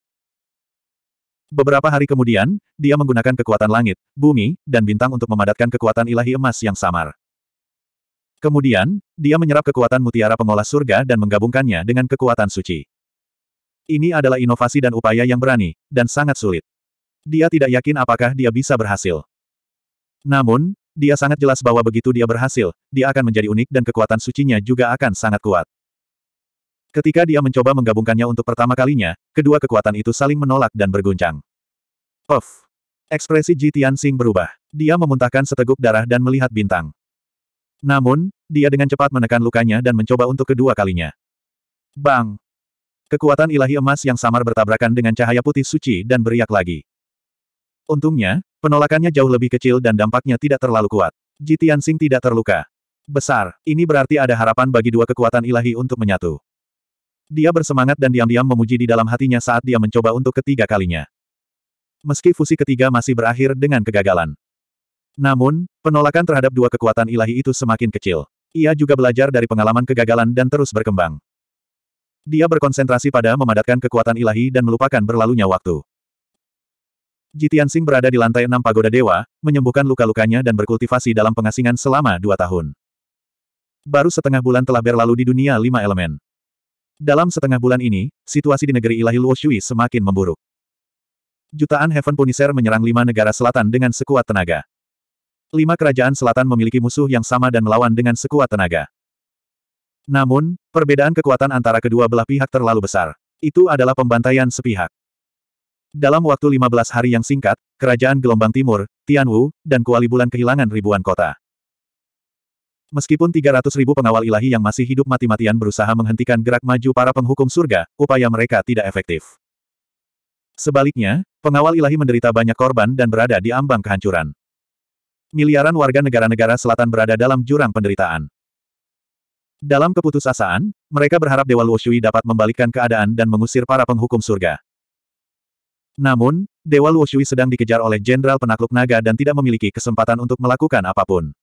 Beberapa hari kemudian, dia menggunakan kekuatan langit, bumi, dan bintang untuk memadatkan kekuatan ilahi emas yang samar. Kemudian, dia menyerap kekuatan mutiara pengolah surga dan menggabungkannya dengan kekuatan suci. Ini adalah inovasi dan upaya yang berani, dan sangat sulit. Dia tidak yakin apakah dia bisa berhasil. Namun, dia sangat jelas bahwa begitu dia berhasil, dia akan menjadi unik dan kekuatan sucinya juga akan sangat kuat. Ketika dia mencoba menggabungkannya untuk pertama kalinya, kedua kekuatan itu saling menolak dan berguncang. Puff! Ekspresi Ji Tianxing berubah. Dia memuntahkan seteguk darah dan melihat bintang. Namun, dia dengan cepat menekan lukanya dan mencoba untuk kedua kalinya. Bang! Kekuatan ilahi emas yang samar bertabrakan dengan cahaya putih suci dan beriak lagi. Untungnya, Penolakannya jauh lebih kecil dan dampaknya tidak terlalu kuat. Jitian Tianxing tidak terluka. Besar, ini berarti ada harapan bagi dua kekuatan ilahi untuk menyatu. Dia bersemangat dan diam-diam memuji di dalam hatinya saat dia mencoba untuk ketiga kalinya. Meski fusi ketiga masih berakhir dengan kegagalan. Namun, penolakan terhadap dua kekuatan ilahi itu semakin kecil. Ia juga belajar dari pengalaman kegagalan dan terus berkembang. Dia berkonsentrasi pada memadatkan kekuatan ilahi dan melupakan berlalunya waktu. Jitian Sing berada di lantai enam pagoda dewa, menyembuhkan luka-lukanya dan berkultivasi dalam pengasingan selama dua tahun. Baru setengah bulan telah berlalu di dunia lima elemen. Dalam setengah bulan ini, situasi di negeri ilahi Luoshui semakin memburuk. Jutaan Heaven Punisher menyerang lima negara selatan dengan sekuat tenaga. Lima kerajaan selatan memiliki musuh yang sama dan melawan dengan sekuat tenaga. Namun, perbedaan kekuatan antara kedua belah pihak terlalu besar. Itu adalah pembantaian sepihak. Dalam waktu 15 hari yang singkat, Kerajaan Gelombang Timur, Tianwu, dan Kuali Bulan kehilangan ribuan kota. Meskipun 300 ribu pengawal ilahi yang masih hidup mati-matian berusaha menghentikan gerak maju para penghukum surga, upaya mereka tidak efektif. Sebaliknya, pengawal ilahi menderita banyak korban dan berada di ambang kehancuran. Miliaran warga negara-negara selatan berada dalam jurang penderitaan. Dalam keputusasaan, mereka berharap Dewa Luoshui dapat membalikkan keadaan dan mengusir para penghukum surga. Namun, Dewa Luoshui sedang dikejar oleh Jenderal Penakluk Naga dan tidak memiliki kesempatan untuk melakukan apapun.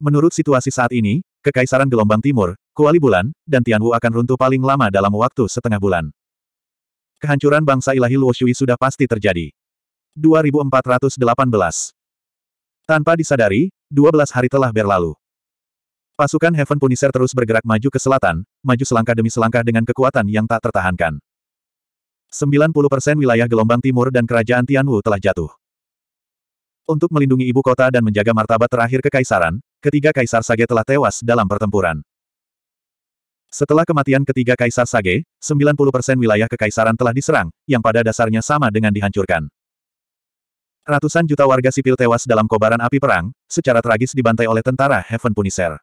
Menurut situasi saat ini, Kekaisaran Gelombang Timur, Kuali Bulan, dan Tianwu akan runtuh paling lama dalam waktu setengah bulan. Kehancuran bangsa ilahi Luoshui sudah pasti terjadi. 2418 Tanpa disadari, 12 hari telah berlalu. Pasukan Heaven Punisher terus bergerak maju ke selatan, maju selangkah demi selangkah dengan kekuatan yang tak tertahankan. 90% wilayah gelombang timur dan kerajaan Tianwu telah jatuh. Untuk melindungi ibu kota dan menjaga martabat terakhir kekaisaran, ketiga kaisar Sage telah tewas dalam pertempuran. Setelah kematian ketiga kaisar Sage, 90% wilayah kekaisaran telah diserang, yang pada dasarnya sama dengan dihancurkan. Ratusan juta warga sipil tewas dalam kobaran api perang, secara tragis dibantai oleh tentara Heaven Punisher.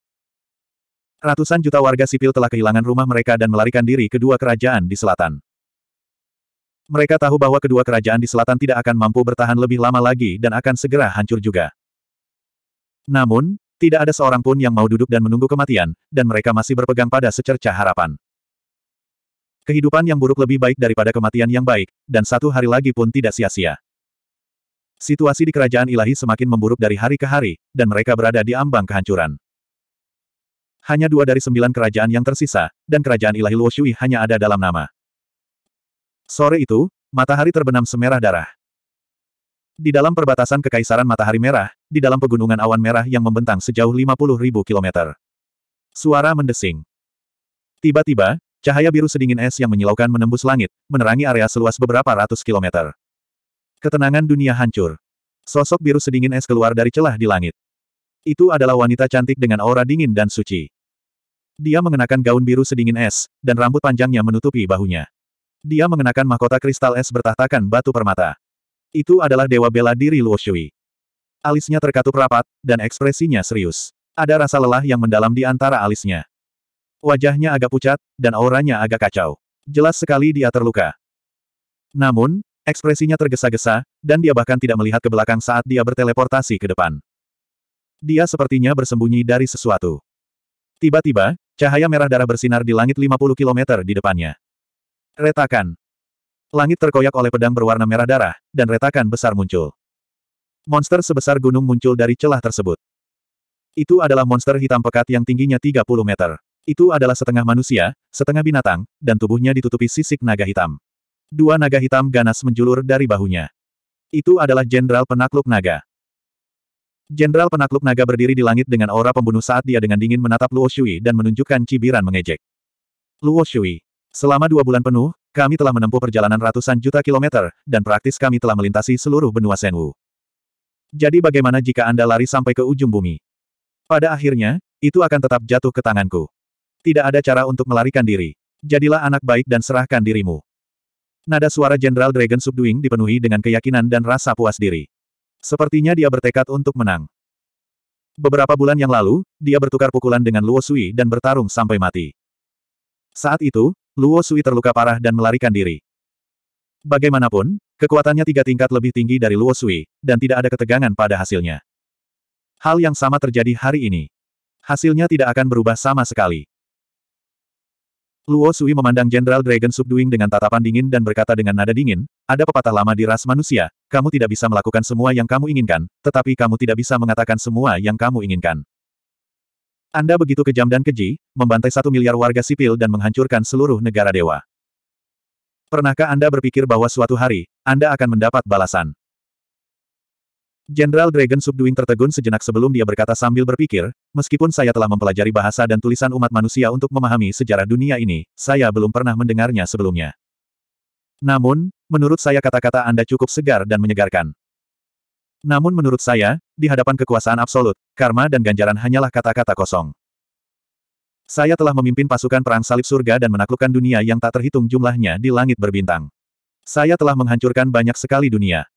Ratusan juta warga sipil telah kehilangan rumah mereka dan melarikan diri kedua kerajaan di selatan. Mereka tahu bahwa kedua kerajaan di selatan tidak akan mampu bertahan lebih lama lagi dan akan segera hancur juga. Namun, tidak ada seorang pun yang mau duduk dan menunggu kematian, dan mereka masih berpegang pada secerca harapan. Kehidupan yang buruk lebih baik daripada kematian yang baik, dan satu hari lagi pun tidak sia-sia. Situasi di kerajaan ilahi semakin memburuk dari hari ke hari, dan mereka berada di ambang kehancuran. Hanya dua dari sembilan kerajaan yang tersisa, dan kerajaan ilahi Luoshui hanya ada dalam nama. Sore itu, matahari terbenam semerah darah. Di dalam perbatasan Kekaisaran Matahari Merah, di dalam pegunungan awan merah yang membentang sejauh 50 ribu kilometer. Suara mendesing. Tiba-tiba, cahaya biru sedingin es yang menyilaukan menembus langit, menerangi area seluas beberapa ratus kilometer. Ketenangan dunia hancur. Sosok biru sedingin es keluar dari celah di langit. Itu adalah wanita cantik dengan aura dingin dan suci. Dia mengenakan gaun biru sedingin es, dan rambut panjangnya menutupi bahunya. Dia mengenakan mahkota kristal es bertahtakan batu permata. Itu adalah dewa bela diri Luo Shui. Alisnya terkatup rapat, dan ekspresinya serius. Ada rasa lelah yang mendalam di antara alisnya. Wajahnya agak pucat, dan auranya agak kacau. Jelas sekali dia terluka. Namun, ekspresinya tergesa-gesa, dan dia bahkan tidak melihat ke belakang saat dia berteleportasi ke depan. Dia sepertinya bersembunyi dari sesuatu. Tiba-tiba, cahaya merah darah bersinar di langit 50 km di depannya. Retakan. Langit terkoyak oleh pedang berwarna merah darah, dan retakan besar muncul. Monster sebesar gunung muncul dari celah tersebut. Itu adalah monster hitam pekat yang tingginya 30 meter. Itu adalah setengah manusia, setengah binatang, dan tubuhnya ditutupi sisik naga hitam. Dua naga hitam ganas menjulur dari bahunya. Itu adalah Jenderal Penakluk Naga. Jenderal Penakluk Naga berdiri di langit dengan aura pembunuh saat dia dengan dingin menatap Luo Shui dan menunjukkan cibiran mengejek. Luo Shui. Selama dua bulan penuh, kami telah menempuh perjalanan ratusan juta kilometer, dan praktis kami telah melintasi seluruh benua Senwu. Jadi bagaimana jika Anda lari sampai ke ujung bumi? Pada akhirnya, itu akan tetap jatuh ke tanganku. Tidak ada cara untuk melarikan diri. Jadilah anak baik dan serahkan dirimu. Nada suara Jenderal Dragon Subduing dipenuhi dengan keyakinan dan rasa puas diri. Sepertinya dia bertekad untuk menang. Beberapa bulan yang lalu, dia bertukar pukulan dengan Luo Sui dan bertarung sampai mati. Saat itu, Luo Sui terluka parah dan melarikan diri. Bagaimanapun, kekuatannya tiga tingkat lebih tinggi dari Luo Sui, dan tidak ada ketegangan pada hasilnya. Hal yang sama terjadi hari ini. Hasilnya tidak akan berubah sama sekali. Luo Sui memandang Jenderal Dragon Subduing dengan tatapan dingin dan berkata dengan nada dingin, ada pepatah lama di ras manusia, kamu tidak bisa melakukan semua yang kamu inginkan, tetapi kamu tidak bisa mengatakan semua yang kamu inginkan. Anda begitu kejam dan keji, membantai satu miliar warga sipil dan menghancurkan seluruh negara dewa. Pernahkah Anda berpikir bahwa suatu hari, Anda akan mendapat balasan? Jenderal Dragon Subduing tertegun sejenak sebelum dia berkata sambil berpikir, meskipun saya telah mempelajari bahasa dan tulisan umat manusia untuk memahami sejarah dunia ini, saya belum pernah mendengarnya sebelumnya. Namun, menurut saya kata-kata Anda cukup segar dan menyegarkan. Namun menurut saya, di hadapan kekuasaan absolut, karma dan ganjaran hanyalah kata-kata kosong. Saya telah memimpin pasukan perang salib surga dan menaklukkan dunia yang tak terhitung jumlahnya di langit berbintang. Saya telah menghancurkan banyak sekali dunia.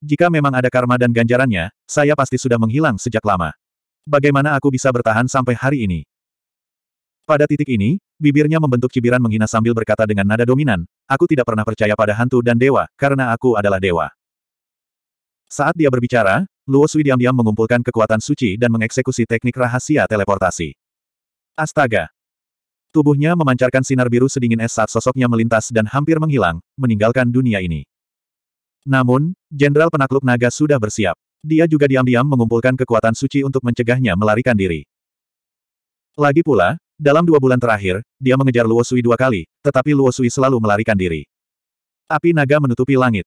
Jika memang ada karma dan ganjarannya, saya pasti sudah menghilang sejak lama. Bagaimana aku bisa bertahan sampai hari ini? Pada titik ini, bibirnya membentuk cibiran menghina sambil berkata dengan nada dominan, aku tidak pernah percaya pada hantu dan dewa, karena aku adalah dewa. Saat dia berbicara, Luo Sui diam-diam mengumpulkan kekuatan suci dan mengeksekusi teknik rahasia teleportasi. Astaga! Tubuhnya memancarkan sinar biru sedingin es saat sosoknya melintas dan hampir menghilang, meninggalkan dunia ini. Namun, Jenderal Penakluk Naga sudah bersiap. Dia juga diam-diam mengumpulkan kekuatan suci untuk mencegahnya melarikan diri. Lagi pula, dalam dua bulan terakhir, dia mengejar Luo Sui dua kali, tetapi Luo Sui selalu melarikan diri. Api naga menutupi langit.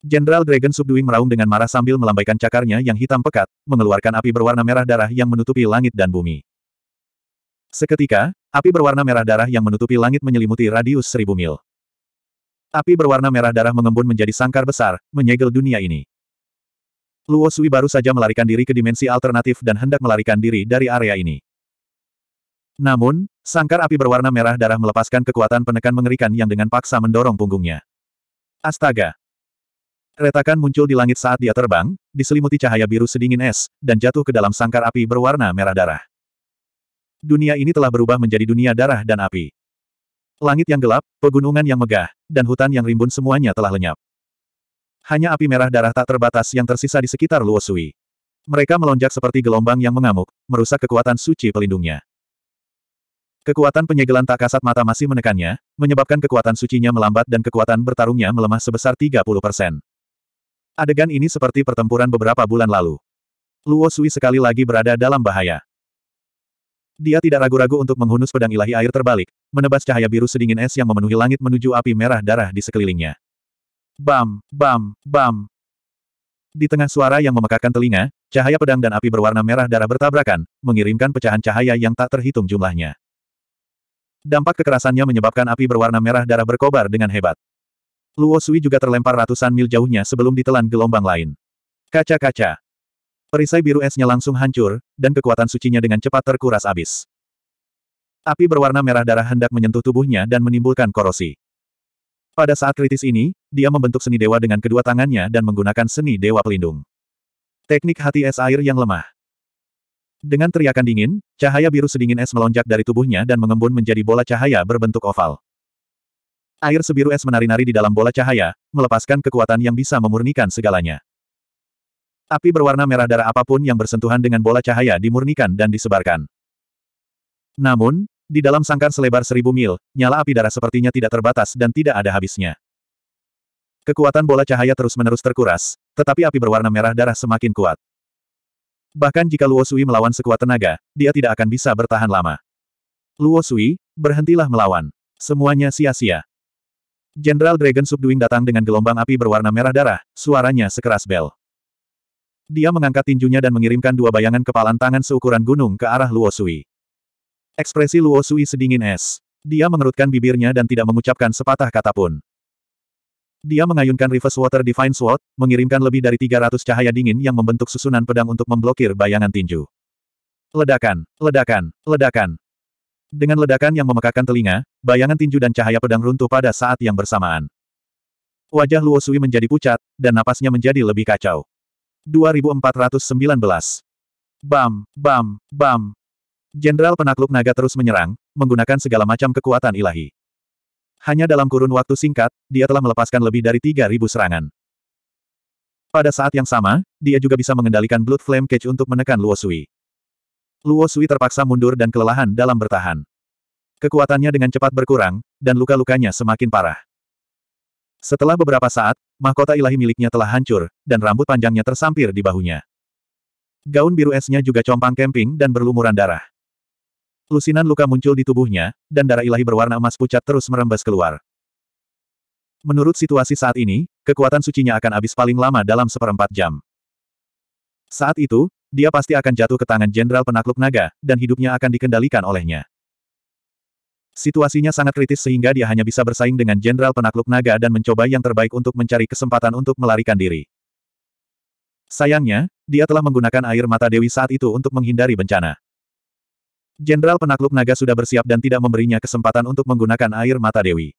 Jenderal Dragon Subduing meraung dengan marah sambil melambaikan cakarnya yang hitam pekat, mengeluarkan api berwarna merah darah yang menutupi langit dan bumi. Seketika, api berwarna merah darah yang menutupi langit menyelimuti radius seribu mil. Api berwarna merah darah mengembun menjadi sangkar besar, menyegel dunia ini. Luo Sui baru saja melarikan diri ke dimensi alternatif dan hendak melarikan diri dari area ini. Namun, sangkar api berwarna merah darah melepaskan kekuatan penekan mengerikan yang dengan paksa mendorong punggungnya. Astaga, Retakan muncul di langit saat dia terbang, diselimuti cahaya biru sedingin es, dan jatuh ke dalam sangkar api berwarna merah darah. Dunia ini telah berubah menjadi dunia darah dan api. Langit yang gelap, pegunungan yang megah, dan hutan yang rimbun semuanya telah lenyap. Hanya api merah darah tak terbatas yang tersisa di sekitar Luosui. Mereka melonjak seperti gelombang yang mengamuk, merusak kekuatan suci pelindungnya. Kekuatan penyegelan tak kasat mata masih menekannya, menyebabkan kekuatan sucinya melambat dan kekuatan bertarungnya melemah sebesar 30%. Adegan ini seperti pertempuran beberapa bulan lalu. Luo Sui sekali lagi berada dalam bahaya. Dia tidak ragu-ragu untuk menghunus pedang ilahi air terbalik, menebas cahaya biru sedingin es yang memenuhi langit menuju api merah darah di sekelilingnya. Bam, bam, bam. Di tengah suara yang memekakkan telinga, cahaya pedang dan api berwarna merah darah bertabrakan, mengirimkan pecahan cahaya yang tak terhitung jumlahnya. Dampak kekerasannya menyebabkan api berwarna merah darah berkobar dengan hebat. Luo Sui juga terlempar ratusan mil jauhnya sebelum ditelan gelombang lain. Kaca-kaca. Perisai biru esnya langsung hancur, dan kekuatan sucinya dengan cepat terkuras abis. Api berwarna merah darah hendak menyentuh tubuhnya dan menimbulkan korosi. Pada saat kritis ini, dia membentuk seni dewa dengan kedua tangannya dan menggunakan seni dewa pelindung. Teknik hati es air yang lemah. Dengan teriakan dingin, cahaya biru sedingin es melonjak dari tubuhnya dan mengembun menjadi bola cahaya berbentuk oval. Air sebiru es menari-nari di dalam bola cahaya, melepaskan kekuatan yang bisa memurnikan segalanya. Api berwarna merah darah apapun yang bersentuhan dengan bola cahaya dimurnikan dan disebarkan. Namun, di dalam sangkar selebar seribu mil, nyala api darah sepertinya tidak terbatas dan tidak ada habisnya. Kekuatan bola cahaya terus-menerus terkuras, tetapi api berwarna merah darah semakin kuat. Bahkan jika Luo Sui melawan sekuat tenaga, dia tidak akan bisa bertahan lama. Luo Sui, berhentilah melawan. Semuanya sia-sia. Jenderal Dragon Subduing datang dengan gelombang api berwarna merah darah, suaranya sekeras bel. Dia mengangkat tinjunya dan mengirimkan dua bayangan kepalan tangan seukuran gunung ke arah Luo Sui. Ekspresi Luo Sui sedingin es. Dia mengerutkan bibirnya dan tidak mengucapkan sepatah kata pun. Dia mengayunkan Reverse Water Divine Sword, mengirimkan lebih dari 300 cahaya dingin yang membentuk susunan pedang untuk memblokir bayangan tinju. Ledakan, ledakan, ledakan. Dengan ledakan yang memekakan telinga, bayangan tinju dan cahaya pedang runtuh pada saat yang bersamaan. Wajah Luo Sui menjadi pucat, dan napasnya menjadi lebih kacau. 2419 Bam, bam, bam. Jenderal penakluk naga terus menyerang, menggunakan segala macam kekuatan ilahi. Hanya dalam kurun waktu singkat, dia telah melepaskan lebih dari 3.000 serangan. Pada saat yang sama, dia juga bisa mengendalikan Blood Flame Cage untuk menekan Luo Sui. Luo Sui terpaksa mundur dan kelelahan dalam bertahan. Kekuatannya dengan cepat berkurang, dan luka-lukanya semakin parah. Setelah beberapa saat, mahkota ilahi miliknya telah hancur, dan rambut panjangnya tersampir di bahunya. Gaun biru esnya juga compang kemping dan berlumuran darah. Lusinan luka muncul di tubuhnya, dan darah ilahi berwarna emas pucat terus merembes keluar. Menurut situasi saat ini, kekuatan sucinya akan habis paling lama dalam seperempat jam. Saat itu, dia pasti akan jatuh ke tangan Jenderal Penakluk Naga, dan hidupnya akan dikendalikan olehnya. Situasinya sangat kritis sehingga dia hanya bisa bersaing dengan Jenderal Penakluk Naga dan mencoba yang terbaik untuk mencari kesempatan untuk melarikan diri. Sayangnya, dia telah menggunakan air mata Dewi saat itu untuk menghindari bencana. Jenderal Penakluk Naga sudah bersiap dan tidak memberinya kesempatan untuk menggunakan air mata Dewi.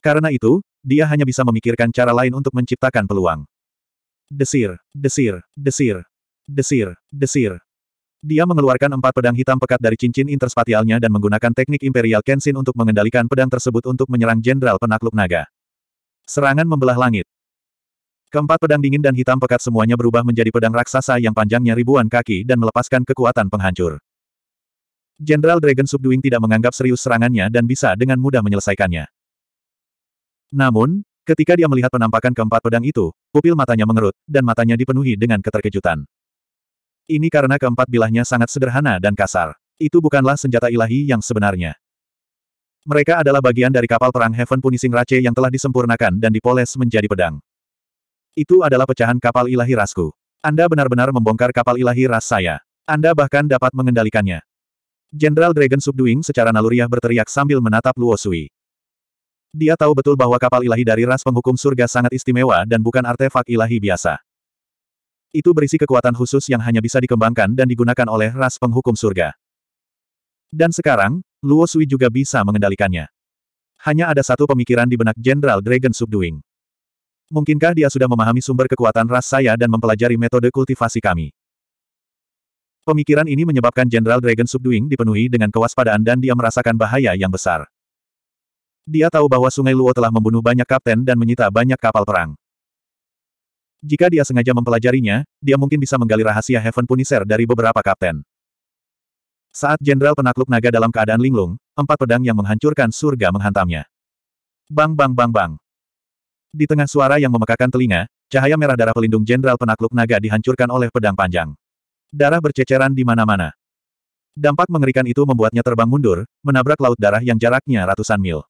Karena itu, dia hanya bisa memikirkan cara lain untuk menciptakan peluang. Desir, desir, desir. Desir, desir. Dia mengeluarkan empat pedang hitam pekat dari cincin interspatialnya dan menggunakan teknik Imperial Kenshin untuk mengendalikan pedang tersebut untuk menyerang Jenderal Penakluk Naga. Serangan membelah langit. Keempat pedang dingin dan hitam pekat semuanya berubah menjadi pedang raksasa yang panjangnya ribuan kaki dan melepaskan kekuatan penghancur. Jenderal Dragon Subduing tidak menganggap serius serangannya dan bisa dengan mudah menyelesaikannya. Namun, ketika dia melihat penampakan keempat pedang itu, pupil matanya mengerut, dan matanya dipenuhi dengan keterkejutan. Ini karena keempat bilahnya sangat sederhana dan kasar. Itu bukanlah senjata ilahi yang sebenarnya. Mereka adalah bagian dari kapal perang Heaven Punishing Rache yang telah disempurnakan dan dipoles menjadi pedang. Itu adalah pecahan kapal ilahi rasku. Anda benar-benar membongkar kapal ilahi ras saya. Anda bahkan dapat mengendalikannya. Jenderal Dragon Subduing secara naluriah berteriak sambil menatap Luo Sui. Dia tahu betul bahwa kapal ilahi dari ras penghukum surga sangat istimewa dan bukan artefak ilahi biasa. Itu berisi kekuatan khusus yang hanya bisa dikembangkan dan digunakan oleh ras penghukum surga. Dan sekarang, Luo Sui juga bisa mengendalikannya. Hanya ada satu pemikiran di benak Jenderal Dragon Subduing. Mungkinkah dia sudah memahami sumber kekuatan ras saya dan mempelajari metode kultivasi kami? Pemikiran ini menyebabkan Jenderal Dragon Subduing dipenuhi dengan kewaspadaan dan dia merasakan bahaya yang besar. Dia tahu bahwa Sungai Luo telah membunuh banyak kapten dan menyita banyak kapal perang. Jika dia sengaja mempelajarinya, dia mungkin bisa menggali rahasia Heaven Punisher dari beberapa kapten. Saat Jenderal Penakluk Naga dalam keadaan linglung, empat pedang yang menghancurkan surga menghantamnya. Bang bang bang bang. Di tengah suara yang memekakan telinga, cahaya merah darah pelindung Jenderal Penakluk Naga dihancurkan oleh pedang panjang. Darah berceceran di mana-mana. Dampak mengerikan itu membuatnya terbang mundur, menabrak laut darah yang jaraknya ratusan mil.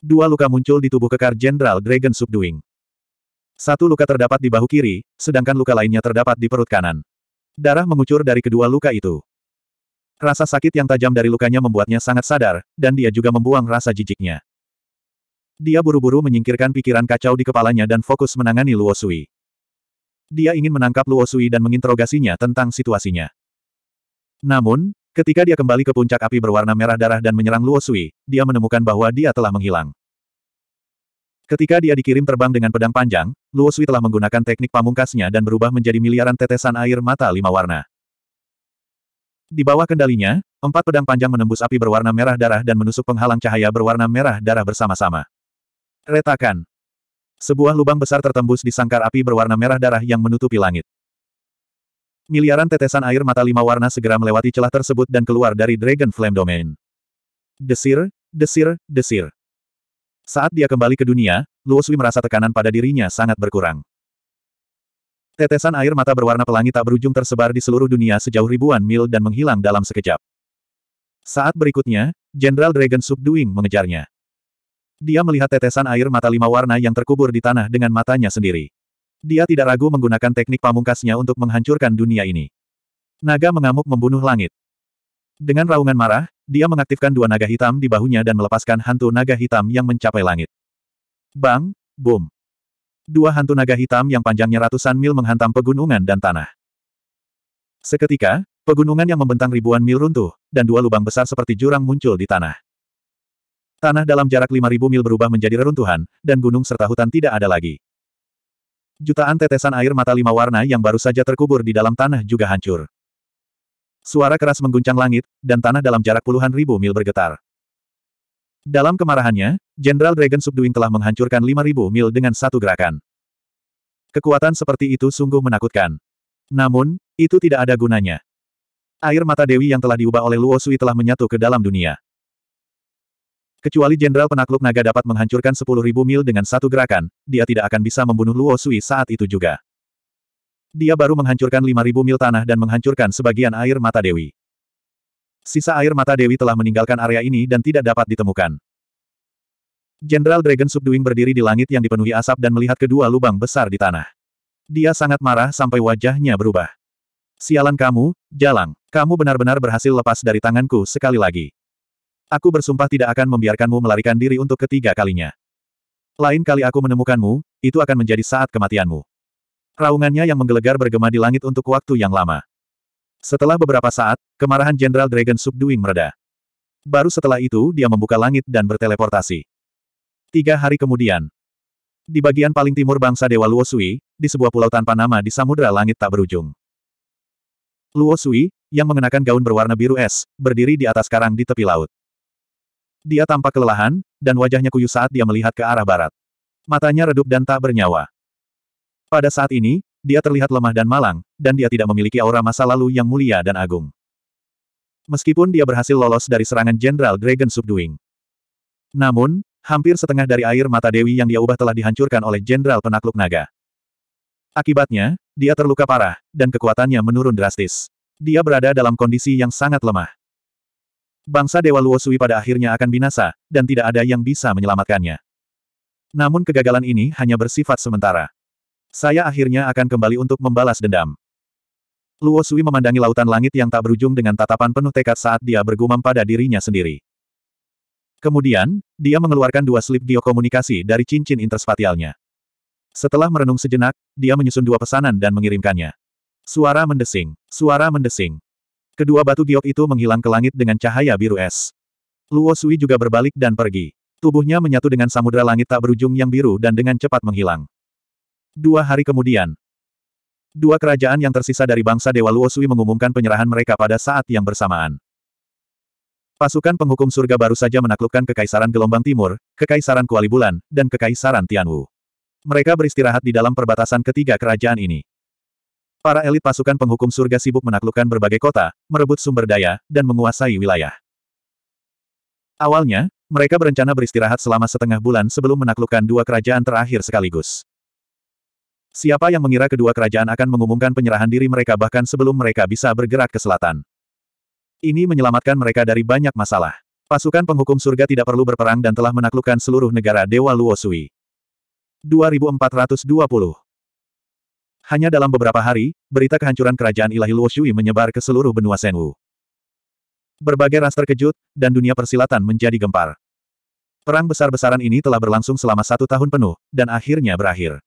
Dua luka muncul di tubuh kekar Jenderal Dragon Subduing. Satu luka terdapat di bahu kiri, sedangkan luka lainnya terdapat di perut kanan. Darah mengucur dari kedua luka itu. Rasa sakit yang tajam dari lukanya membuatnya sangat sadar, dan dia juga membuang rasa jijiknya. Dia buru-buru menyingkirkan pikiran kacau di kepalanya dan fokus menangani Luo Sui. Dia ingin menangkap Luo Sui dan menginterogasinya tentang situasinya. Namun, ketika dia kembali ke puncak api berwarna merah darah dan menyerang Luo Sui, dia menemukan bahwa dia telah menghilang. Ketika dia dikirim terbang dengan pedang panjang, Luo Sui telah menggunakan teknik pamungkasnya dan berubah menjadi miliaran tetesan air mata lima warna. Di bawah kendalinya, empat pedang panjang menembus api berwarna merah darah dan menusuk penghalang cahaya berwarna merah darah bersama-sama. Retakan. Sebuah lubang besar tertembus di sangkar api berwarna merah darah yang menutupi langit. Miliaran tetesan air mata lima warna segera melewati celah tersebut dan keluar dari Dragon Flame Domain. Desir, desir, desir. Saat dia kembali ke dunia, Luo Sui merasa tekanan pada dirinya sangat berkurang. Tetesan air mata berwarna pelangi tak berujung tersebar di seluruh dunia sejauh ribuan mil dan menghilang dalam sekejap. Saat berikutnya, Jenderal Dragon Subduing mengejarnya. Dia melihat tetesan air mata lima warna yang terkubur di tanah dengan matanya sendiri. Dia tidak ragu menggunakan teknik pamungkasnya untuk menghancurkan dunia ini. Naga mengamuk membunuh langit. Dengan raungan marah, dia mengaktifkan dua naga hitam di bahunya dan melepaskan hantu naga hitam yang mencapai langit. Bang, boom. Dua hantu naga hitam yang panjangnya ratusan mil menghantam pegunungan dan tanah. Seketika, pegunungan yang membentang ribuan mil runtuh, dan dua lubang besar seperti jurang muncul di tanah. Tanah dalam jarak 5.000 mil berubah menjadi reruntuhan, dan gunung serta hutan tidak ada lagi. Jutaan tetesan air mata lima warna yang baru saja terkubur di dalam tanah juga hancur. Suara keras mengguncang langit, dan tanah dalam jarak puluhan ribu mil bergetar. Dalam kemarahannya, Jenderal Dragon Subduing telah menghancurkan ribu mil dengan satu gerakan. Kekuatan seperti itu sungguh menakutkan. Namun, itu tidak ada gunanya. Air mata Dewi yang telah diubah oleh Luo Sui telah menyatu ke dalam dunia. Kecuali Jenderal Penakluk Naga dapat menghancurkan ribu mil dengan satu gerakan, dia tidak akan bisa membunuh Luo Sui saat itu juga. Dia baru menghancurkan 5.000 mil tanah dan menghancurkan sebagian air mata Dewi. Sisa air mata Dewi telah meninggalkan area ini dan tidak dapat ditemukan. Jenderal Dragon Subduing berdiri di langit yang dipenuhi asap dan melihat kedua lubang besar di tanah. Dia sangat marah sampai wajahnya berubah. Sialan kamu, Jalang. Kamu benar-benar berhasil lepas dari tanganku sekali lagi. Aku bersumpah tidak akan membiarkanmu melarikan diri untuk ketiga kalinya. Lain kali aku menemukanmu, itu akan menjadi saat kematianmu. Raungannya yang menggelegar bergema di langit untuk waktu yang lama. Setelah beberapa saat, kemarahan Jenderal Dragon Subduing mereda. Baru setelah itu dia membuka langit dan berteleportasi. Tiga hari kemudian. Di bagian paling timur bangsa Dewa Luosui, di sebuah pulau tanpa nama di samudera langit tak berujung. Luosui yang mengenakan gaun berwarna biru es, berdiri di atas karang di tepi laut. Dia tampak kelelahan, dan wajahnya kuyu saat dia melihat ke arah barat. Matanya redup dan tak bernyawa. Pada saat ini, dia terlihat lemah dan malang, dan dia tidak memiliki aura masa lalu yang mulia dan agung. Meskipun dia berhasil lolos dari serangan Jenderal Dragon Subduing. Namun, hampir setengah dari air mata Dewi yang dia ubah telah dihancurkan oleh Jenderal Penakluk Naga. Akibatnya, dia terluka parah, dan kekuatannya menurun drastis. Dia berada dalam kondisi yang sangat lemah. Bangsa Dewa Luosui pada akhirnya akan binasa, dan tidak ada yang bisa menyelamatkannya. Namun kegagalan ini hanya bersifat sementara. Saya akhirnya akan kembali untuk membalas dendam. Luo Sui memandangi lautan langit yang tak berujung dengan tatapan penuh tekad saat dia bergumam pada dirinya sendiri. Kemudian, dia mengeluarkan dua slip geokomunikasi dari cincin interspatialnya. Setelah merenung sejenak, dia menyusun dua pesanan dan mengirimkannya. Suara mendesing, suara mendesing. Kedua batu giok itu menghilang ke langit dengan cahaya biru es. Luo Sui juga berbalik dan pergi. Tubuhnya menyatu dengan samudera langit tak berujung yang biru dan dengan cepat menghilang. Dua hari kemudian, dua kerajaan yang tersisa dari bangsa Dewa Luosui mengumumkan penyerahan mereka pada saat yang bersamaan. Pasukan penghukum surga baru saja menaklukkan Kekaisaran Gelombang Timur, Kekaisaran Kuali Bulan, dan Kekaisaran Tianwu. Mereka beristirahat di dalam perbatasan ketiga kerajaan ini. Para elit pasukan penghukum surga sibuk menaklukkan berbagai kota, merebut sumber daya, dan menguasai wilayah. Awalnya, mereka berencana beristirahat selama setengah bulan sebelum menaklukkan dua kerajaan terakhir sekaligus. Siapa yang mengira kedua kerajaan akan mengumumkan penyerahan diri mereka bahkan sebelum mereka bisa bergerak ke selatan. Ini menyelamatkan mereka dari banyak masalah. Pasukan penghukum surga tidak perlu berperang dan telah menaklukkan seluruh negara Dewa Luosui. 2420 Hanya dalam beberapa hari, berita kehancuran kerajaan ilahi Luosui menyebar ke seluruh benua Senwu. Berbagai ras terkejut, dan dunia persilatan menjadi gempar. Perang besar-besaran ini telah berlangsung selama satu tahun penuh, dan akhirnya berakhir.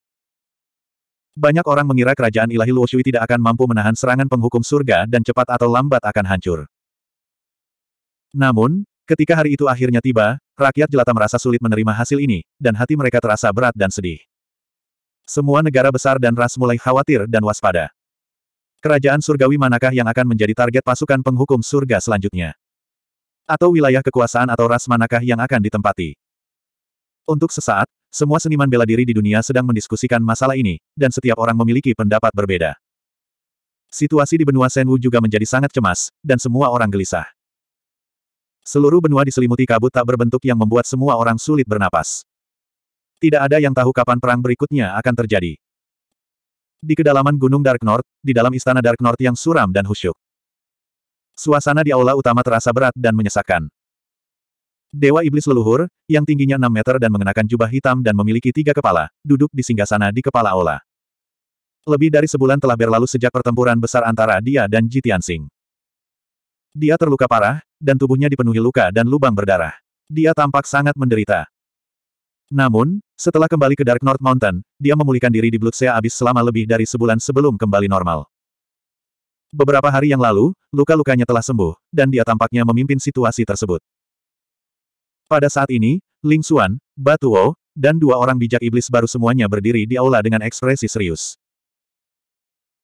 Banyak orang mengira kerajaan ilahi Luoshui tidak akan mampu menahan serangan penghukum surga dan cepat atau lambat akan hancur. Namun, ketika hari itu akhirnya tiba, rakyat jelata merasa sulit menerima hasil ini, dan hati mereka terasa berat dan sedih. Semua negara besar dan ras mulai khawatir dan waspada. Kerajaan surgawi manakah yang akan menjadi target pasukan penghukum surga selanjutnya? Atau wilayah kekuasaan atau ras manakah yang akan ditempati? Untuk sesaat, semua seniman bela diri di dunia sedang mendiskusikan masalah ini, dan setiap orang memiliki pendapat berbeda. Situasi di benua Senwu juga menjadi sangat cemas, dan semua orang gelisah. Seluruh benua diselimuti kabut tak berbentuk yang membuat semua orang sulit bernapas. Tidak ada yang tahu kapan perang berikutnya akan terjadi. Di kedalaman Gunung Dark North, di dalam istana Dark North yang suram dan khusyuk, Suasana di aula utama terasa berat dan menyesakkan. Dewa Iblis Leluhur, yang tingginya 6 meter dan mengenakan jubah hitam dan memiliki tiga kepala, duduk di singgah sana di kepala aula. Lebih dari sebulan telah berlalu sejak pertempuran besar antara dia dan Jitian Tianxing. Dia terluka parah, dan tubuhnya dipenuhi luka dan lubang berdarah. Dia tampak sangat menderita. Namun, setelah kembali ke Dark North Mountain, dia memulihkan diri di Bloodsea abis selama lebih dari sebulan sebelum kembali normal. Beberapa hari yang lalu, luka-lukanya telah sembuh, dan dia tampaknya memimpin situasi tersebut. Pada saat ini, Ling Xuan, Batuo, dan dua orang bijak iblis baru semuanya berdiri di aula dengan ekspresi serius.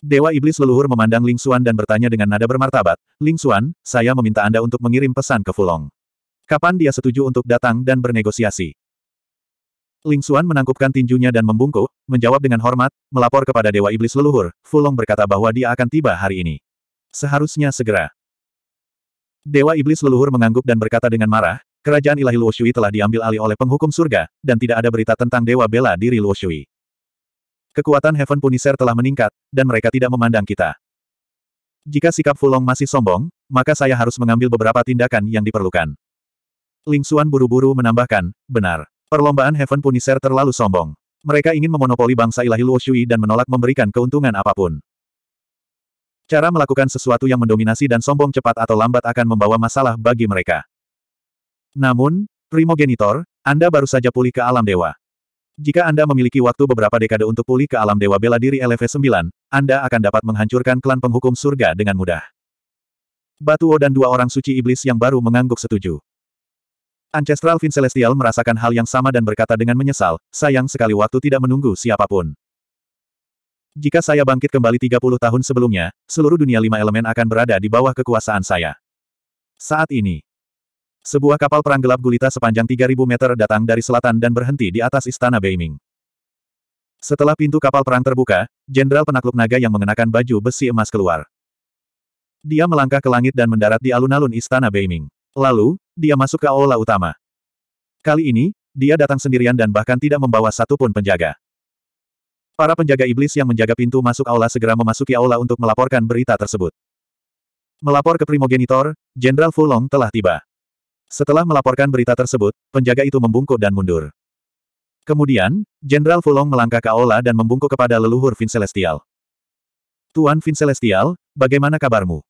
Dewa Iblis leluhur memandang Ling Xuan dan bertanya dengan nada bermartabat, Ling Xuan, saya meminta Anda untuk mengirim pesan ke Fulong. Kapan dia setuju untuk datang dan bernegosiasi? Ling Xuan menangkupkan tinjunya dan membungkuk, menjawab dengan hormat, melapor kepada Dewa Iblis leluhur, Fulong berkata bahwa dia akan tiba hari ini. Seharusnya segera. Dewa Iblis leluhur mengangguk dan berkata dengan marah, Kerajaan ilahi Luoshui telah diambil alih oleh penghukum surga, dan tidak ada berita tentang dewa bela diri Luoshui. Kekuatan Heaven Punisher telah meningkat, dan mereka tidak memandang kita. Jika sikap Fulong masih sombong, maka saya harus mengambil beberapa tindakan yang diperlukan. Ling Xuan buru-buru menambahkan, benar. Perlombaan Heaven Punisher terlalu sombong. Mereka ingin memonopoli bangsa ilahi Luoshui dan menolak memberikan keuntungan apapun. Cara melakukan sesuatu yang mendominasi dan sombong cepat atau lambat akan membawa masalah bagi mereka. Namun, Primogenitor, Anda baru saja pulih ke alam dewa. Jika Anda memiliki waktu beberapa dekade untuk pulih ke alam dewa bela diri LV9, Anda akan dapat menghancurkan klan penghukum surga dengan mudah. Batuo dan dua orang suci iblis yang baru mengangguk setuju. Ancestral Vin Celestial merasakan hal yang sama dan berkata dengan menyesal, sayang sekali waktu tidak menunggu siapapun. Jika saya bangkit kembali 30 tahun sebelumnya, seluruh dunia lima elemen akan berada di bawah kekuasaan saya. Saat ini, sebuah kapal perang gelap gulita sepanjang 3.000 meter datang dari selatan dan berhenti di atas istana Beiming. Setelah pintu kapal perang terbuka, Jenderal Penakluk Naga yang mengenakan baju besi emas keluar. Dia melangkah ke langit dan mendarat di alun-alun istana Beiming. Lalu, dia masuk ke aula utama. Kali ini, dia datang sendirian dan bahkan tidak membawa satupun penjaga. Para penjaga iblis yang menjaga pintu masuk aula segera memasuki aula untuk melaporkan berita tersebut. Melapor ke primogenitor, Jenderal Fulong telah tiba. Setelah melaporkan berita tersebut, penjaga itu membungkuk dan mundur. Kemudian, Jenderal Fulong melangkah ke aula dan membungkuk kepada leluhur Celestial. Tuan Celestial, bagaimana kabarmu?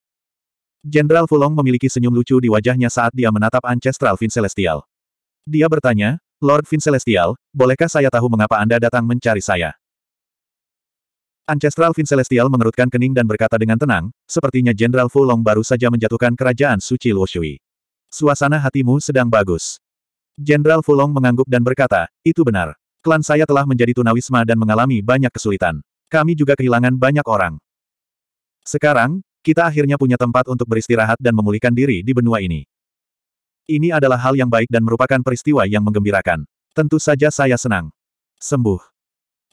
Jenderal Fulong memiliki senyum lucu di wajahnya saat dia menatap Ancestral Celestial. Dia bertanya, Lord Celestial, bolehkah saya tahu mengapa Anda datang mencari saya? Ancestral Celestial mengerutkan kening dan berkata dengan tenang, sepertinya Jenderal Fulong baru saja menjatuhkan kerajaan suci Luoshui. Suasana hatimu sedang bagus. Jenderal Fulong mengangguk dan berkata, itu benar. Klan saya telah menjadi tunawisma dan mengalami banyak kesulitan. Kami juga kehilangan banyak orang. Sekarang, kita akhirnya punya tempat untuk beristirahat dan memulihkan diri di benua ini. Ini adalah hal yang baik dan merupakan peristiwa yang menggembirakan. Tentu saja saya senang. Sembuh.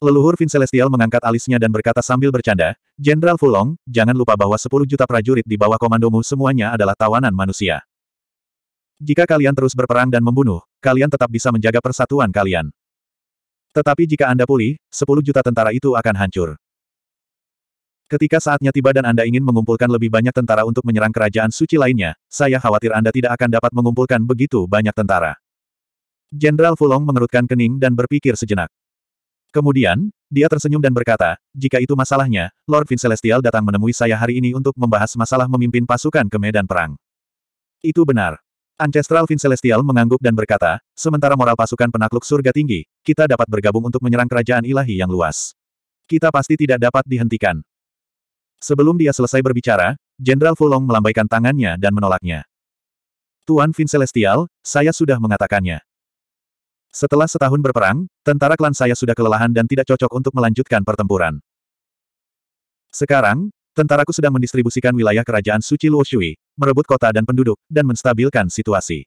Leluhur Celestial mengangkat alisnya dan berkata sambil bercanda, Jenderal Fulong, jangan lupa bahwa 10 juta prajurit di bawah komandomu semuanya adalah tawanan manusia. Jika kalian terus berperang dan membunuh, kalian tetap bisa menjaga persatuan kalian. Tetapi jika Anda pulih, 10 juta tentara itu akan hancur. Ketika saatnya tiba dan Anda ingin mengumpulkan lebih banyak tentara untuk menyerang kerajaan suci lainnya, saya khawatir Anda tidak akan dapat mengumpulkan begitu banyak tentara. Jenderal Fulong mengerutkan kening dan berpikir sejenak. Kemudian, dia tersenyum dan berkata, jika itu masalahnya, Lord Vin Celestial datang menemui saya hari ini untuk membahas masalah memimpin pasukan ke medan perang. Itu benar. Ancestral Vin Celestial mengangguk dan berkata, sementara moral pasukan penakluk surga tinggi, kita dapat bergabung untuk menyerang kerajaan ilahi yang luas. Kita pasti tidak dapat dihentikan. Sebelum dia selesai berbicara, Jenderal Fulong melambaikan tangannya dan menolaknya. Tuan Vin Celestial, saya sudah mengatakannya. Setelah setahun berperang, tentara klan saya sudah kelelahan dan tidak cocok untuk melanjutkan pertempuran. Sekarang, Tentaraku sedang mendistribusikan wilayah kerajaan suci Luoshui, merebut kota dan penduduk, dan menstabilkan situasi.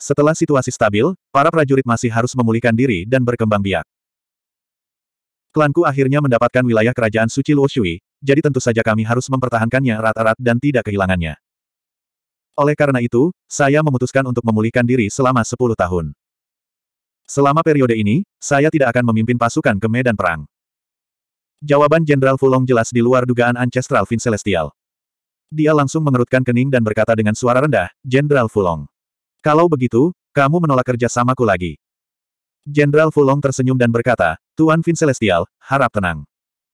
Setelah situasi stabil, para prajurit masih harus memulihkan diri dan berkembang biak. Klanku akhirnya mendapatkan wilayah kerajaan suci Luoshui, jadi tentu saja kami harus mempertahankannya erat-erat dan tidak kehilangannya. Oleh karena itu, saya memutuskan untuk memulihkan diri selama 10 tahun. Selama periode ini, saya tidak akan memimpin pasukan ke medan perang. Jawaban Jenderal Fulong jelas di luar dugaan Ancestral Vin Celestial. Dia langsung mengerutkan kening dan berkata dengan suara rendah, Jenderal Fulong. Kalau begitu, kamu menolak kerja samaku lagi. Jenderal Fulong tersenyum dan berkata, Tuan Vin Celestial, harap tenang.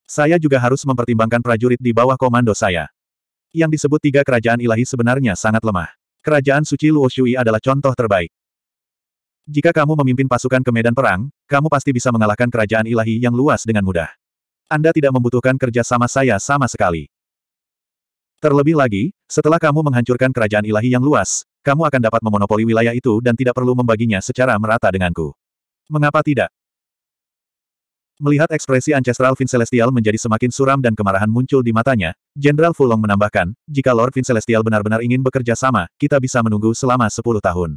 Saya juga harus mempertimbangkan prajurit di bawah komando saya. Yang disebut tiga kerajaan ilahi sebenarnya sangat lemah. Kerajaan suci Luo Shui adalah contoh terbaik. Jika kamu memimpin pasukan ke medan perang, kamu pasti bisa mengalahkan kerajaan ilahi yang luas dengan mudah. Anda tidak membutuhkan kerja sama saya sama sekali. Terlebih lagi, setelah kamu menghancurkan kerajaan ilahi yang luas, kamu akan dapat memonopoli wilayah itu dan tidak perlu membaginya secara merata denganku. Mengapa tidak? Melihat ekspresi ancestral Vin Celestial menjadi semakin suram dan kemarahan muncul di matanya, Jenderal Fulong menambahkan, jika Lord Vin Celestial benar-benar ingin bekerja sama, kita bisa menunggu selama 10 tahun.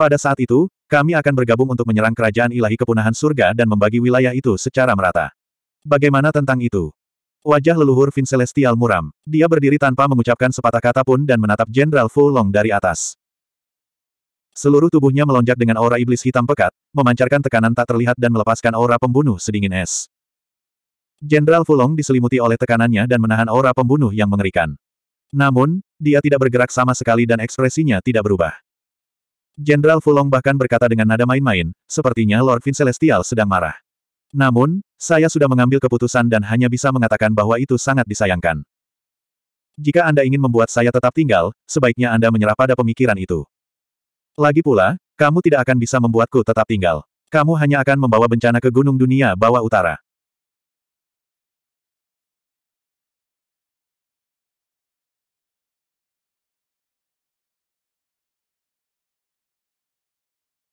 Pada saat itu, kami akan bergabung untuk menyerang kerajaan ilahi kepunahan surga dan membagi wilayah itu secara merata. Bagaimana tentang itu? Wajah leluhur Vin Celestial muram. Dia berdiri tanpa mengucapkan sepatah kata pun dan menatap Jenderal Fu Long dari atas. Seluruh tubuhnya melonjak dengan aura iblis hitam pekat, memancarkan tekanan tak terlihat dan melepaskan aura pembunuh sedingin es. Jenderal Fu Long diselimuti oleh tekanannya dan menahan aura pembunuh yang mengerikan. Namun, dia tidak bergerak sama sekali dan ekspresinya tidak berubah. Jenderal Fulong bahkan berkata dengan nada main-main, sepertinya Lord Vin Celestial sedang marah. Namun, saya sudah mengambil keputusan dan hanya bisa mengatakan bahwa itu sangat disayangkan. Jika Anda ingin membuat saya tetap tinggal, sebaiknya Anda menyerah pada pemikiran itu. Lagi pula, kamu tidak akan bisa membuatku tetap tinggal. Kamu hanya akan membawa bencana ke Gunung Dunia Bawah Utara.